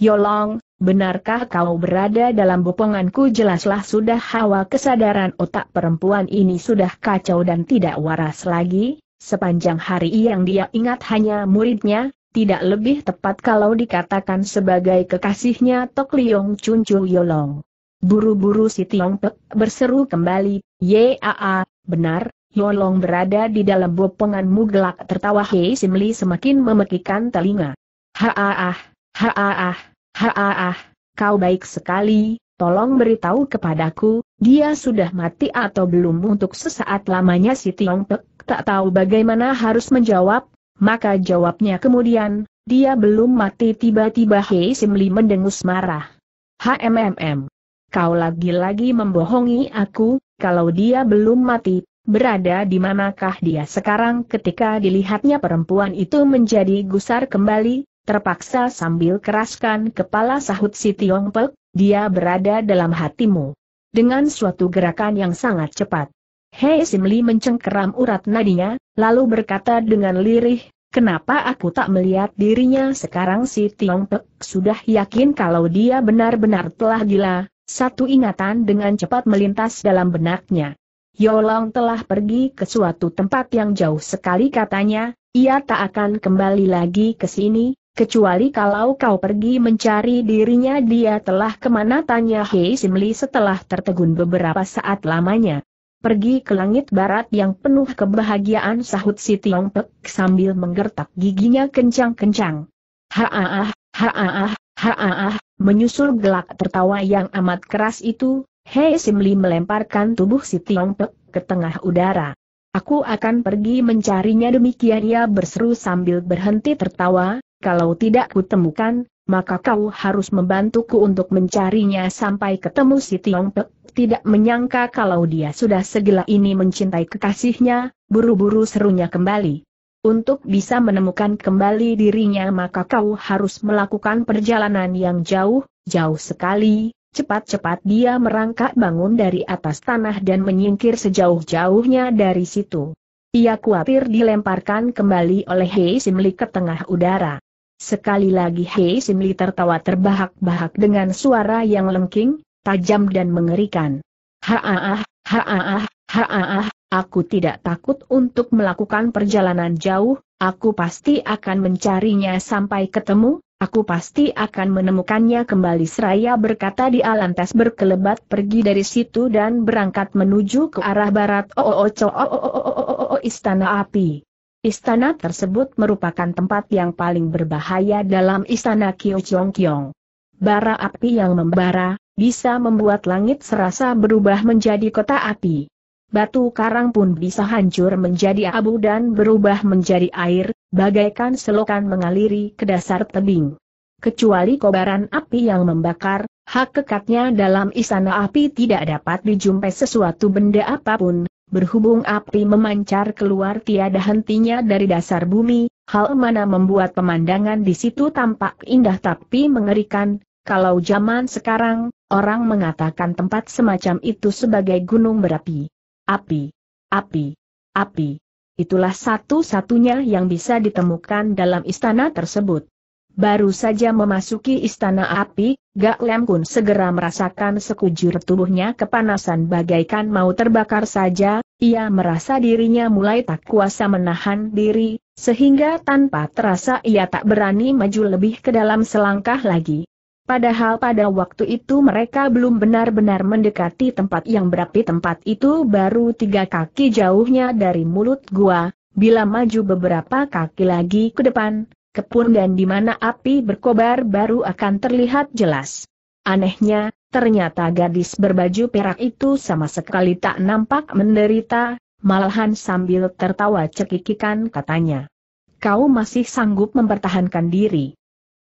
Yolong, Benarkah kau berada dalam boponganku jelaslah sudah hawa kesadaran otak perempuan ini sudah kacau dan tidak waras lagi, sepanjang hari yang dia ingat hanya muridnya, tidak lebih tepat kalau dikatakan sebagai kekasihnya Tok Liong Chun Chu Yolong. Buru-buru si Tiong Pek berseru kembali, Yaa, benar, Yolong berada di dalam boponganmu gelak tertawa Hei Simli semakin memekikan telinga. Haaah, haaah. Haah, kau baik sekali, tolong beritahu kepadaku, dia sudah mati atau belum untuk sesaat lamanya si Tiong Pek tak tahu bagaimana harus menjawab, maka jawabnya kemudian, dia belum mati tiba-tiba Hei Simli mendengus marah. HMMM. Kau lagi-lagi membohongi aku, kalau dia belum mati, berada di manakah dia sekarang ketika dilihatnya perempuan itu menjadi gusar kembali, Terpaksa sambil keraskan kepala sahut si Tiong Pek, dia berada dalam hatimu. Dengan suatu gerakan yang sangat cepat. Hei Simli mencengkeram urat nadinya, lalu berkata dengan lirih, Kenapa aku tak melihat dirinya sekarang si Tiong Pek sudah yakin kalau dia benar-benar telah gila, satu ingatan dengan cepat melintas dalam benaknya. Yolong telah pergi ke suatu tempat yang jauh sekali katanya, ia tak akan kembali lagi ke sini, Kecuali kalau kau pergi mencari dirinya dia telah kemana tanya Hei Simli setelah tertegun beberapa saat lamanya. Pergi ke langit barat yang penuh kebahagiaan sahut si Tiong Pek sambil menggertak giginya kencang-kencang. Haaah, haaah, haaah, menyusul gelak tertawa yang amat keras itu, Hei Simli melemparkan tubuh si Tiong Pek ke tengah udara. Aku akan pergi mencarinya demikian ia berseru sambil berhenti tertawa, kalau tidak kutemukan, maka kau harus membantuku untuk mencarinya sampai ketemu si Tiong Pek. Tidak menyangka kalau dia sudah segila ini mencintai kekasihnya, buru-buru serunya kembali. Untuk bisa menemukan kembali dirinya maka kau harus melakukan perjalanan yang jauh, jauh sekali, cepat-cepat dia merangkak bangun dari atas tanah dan menyingkir sejauh-jauhnya dari situ. Ia khawatir dilemparkan kembali oleh Hei Simli ke tengah udara. Sekali lagi Hei Simli tertawa terbahak-bahak dengan suara yang lengking, tajam dan mengerikan. Haaah, ah haaah, ah haaah, ah, aku tidak takut untuk melakukan perjalanan jauh, aku pasti akan mencarinya sampai ketemu, aku pasti akan menemukannya kembali seraya berkata di alantas berkelebat pergi dari situ dan berangkat menuju ke arah barat oh, oh, oh, oh, oh, oh, oh, oh, oh istana api. Istana tersebut merupakan tempat yang paling berbahaya dalam istana Kyochongkyong. Bara api yang membara, bisa membuat langit serasa berubah menjadi kota api. Batu karang pun bisa hancur menjadi abu dan berubah menjadi air, bagaikan selokan mengaliri ke dasar tebing. Kecuali kobaran api yang membakar, hak kekatnya dalam istana api tidak dapat dijumpai sesuatu benda apapun, Berhubung api memancar keluar tiada hentinya dari dasar bumi, hal mana membuat pemandangan di situ tampak indah tapi mengerikan, kalau zaman sekarang, orang mengatakan tempat semacam itu sebagai gunung berapi. Api. Api. Api. Itulah satu-satunya yang bisa ditemukan dalam istana tersebut. Baru saja memasuki istana api, Gak Lem Kun segera merasakan sekujur tubuhnya kepanasan bagaikan mau terbakar saja, ia merasa dirinya mulai tak kuasa menahan diri, sehingga tanpa terasa ia tak berani maju lebih ke dalam selangkah lagi. Padahal pada waktu itu mereka belum benar-benar mendekati tempat yang berapi tempat itu baru tiga kaki jauhnya dari mulut gua, bila maju beberapa kaki lagi ke depan, kepun dan di mana api berkobar baru akan terlihat jelas. Anehnya, ternyata gadis berbaju perak itu sama sekali tak nampak menderita, malahan sambil tertawa cekikikan katanya. Kau masih sanggup mempertahankan diri.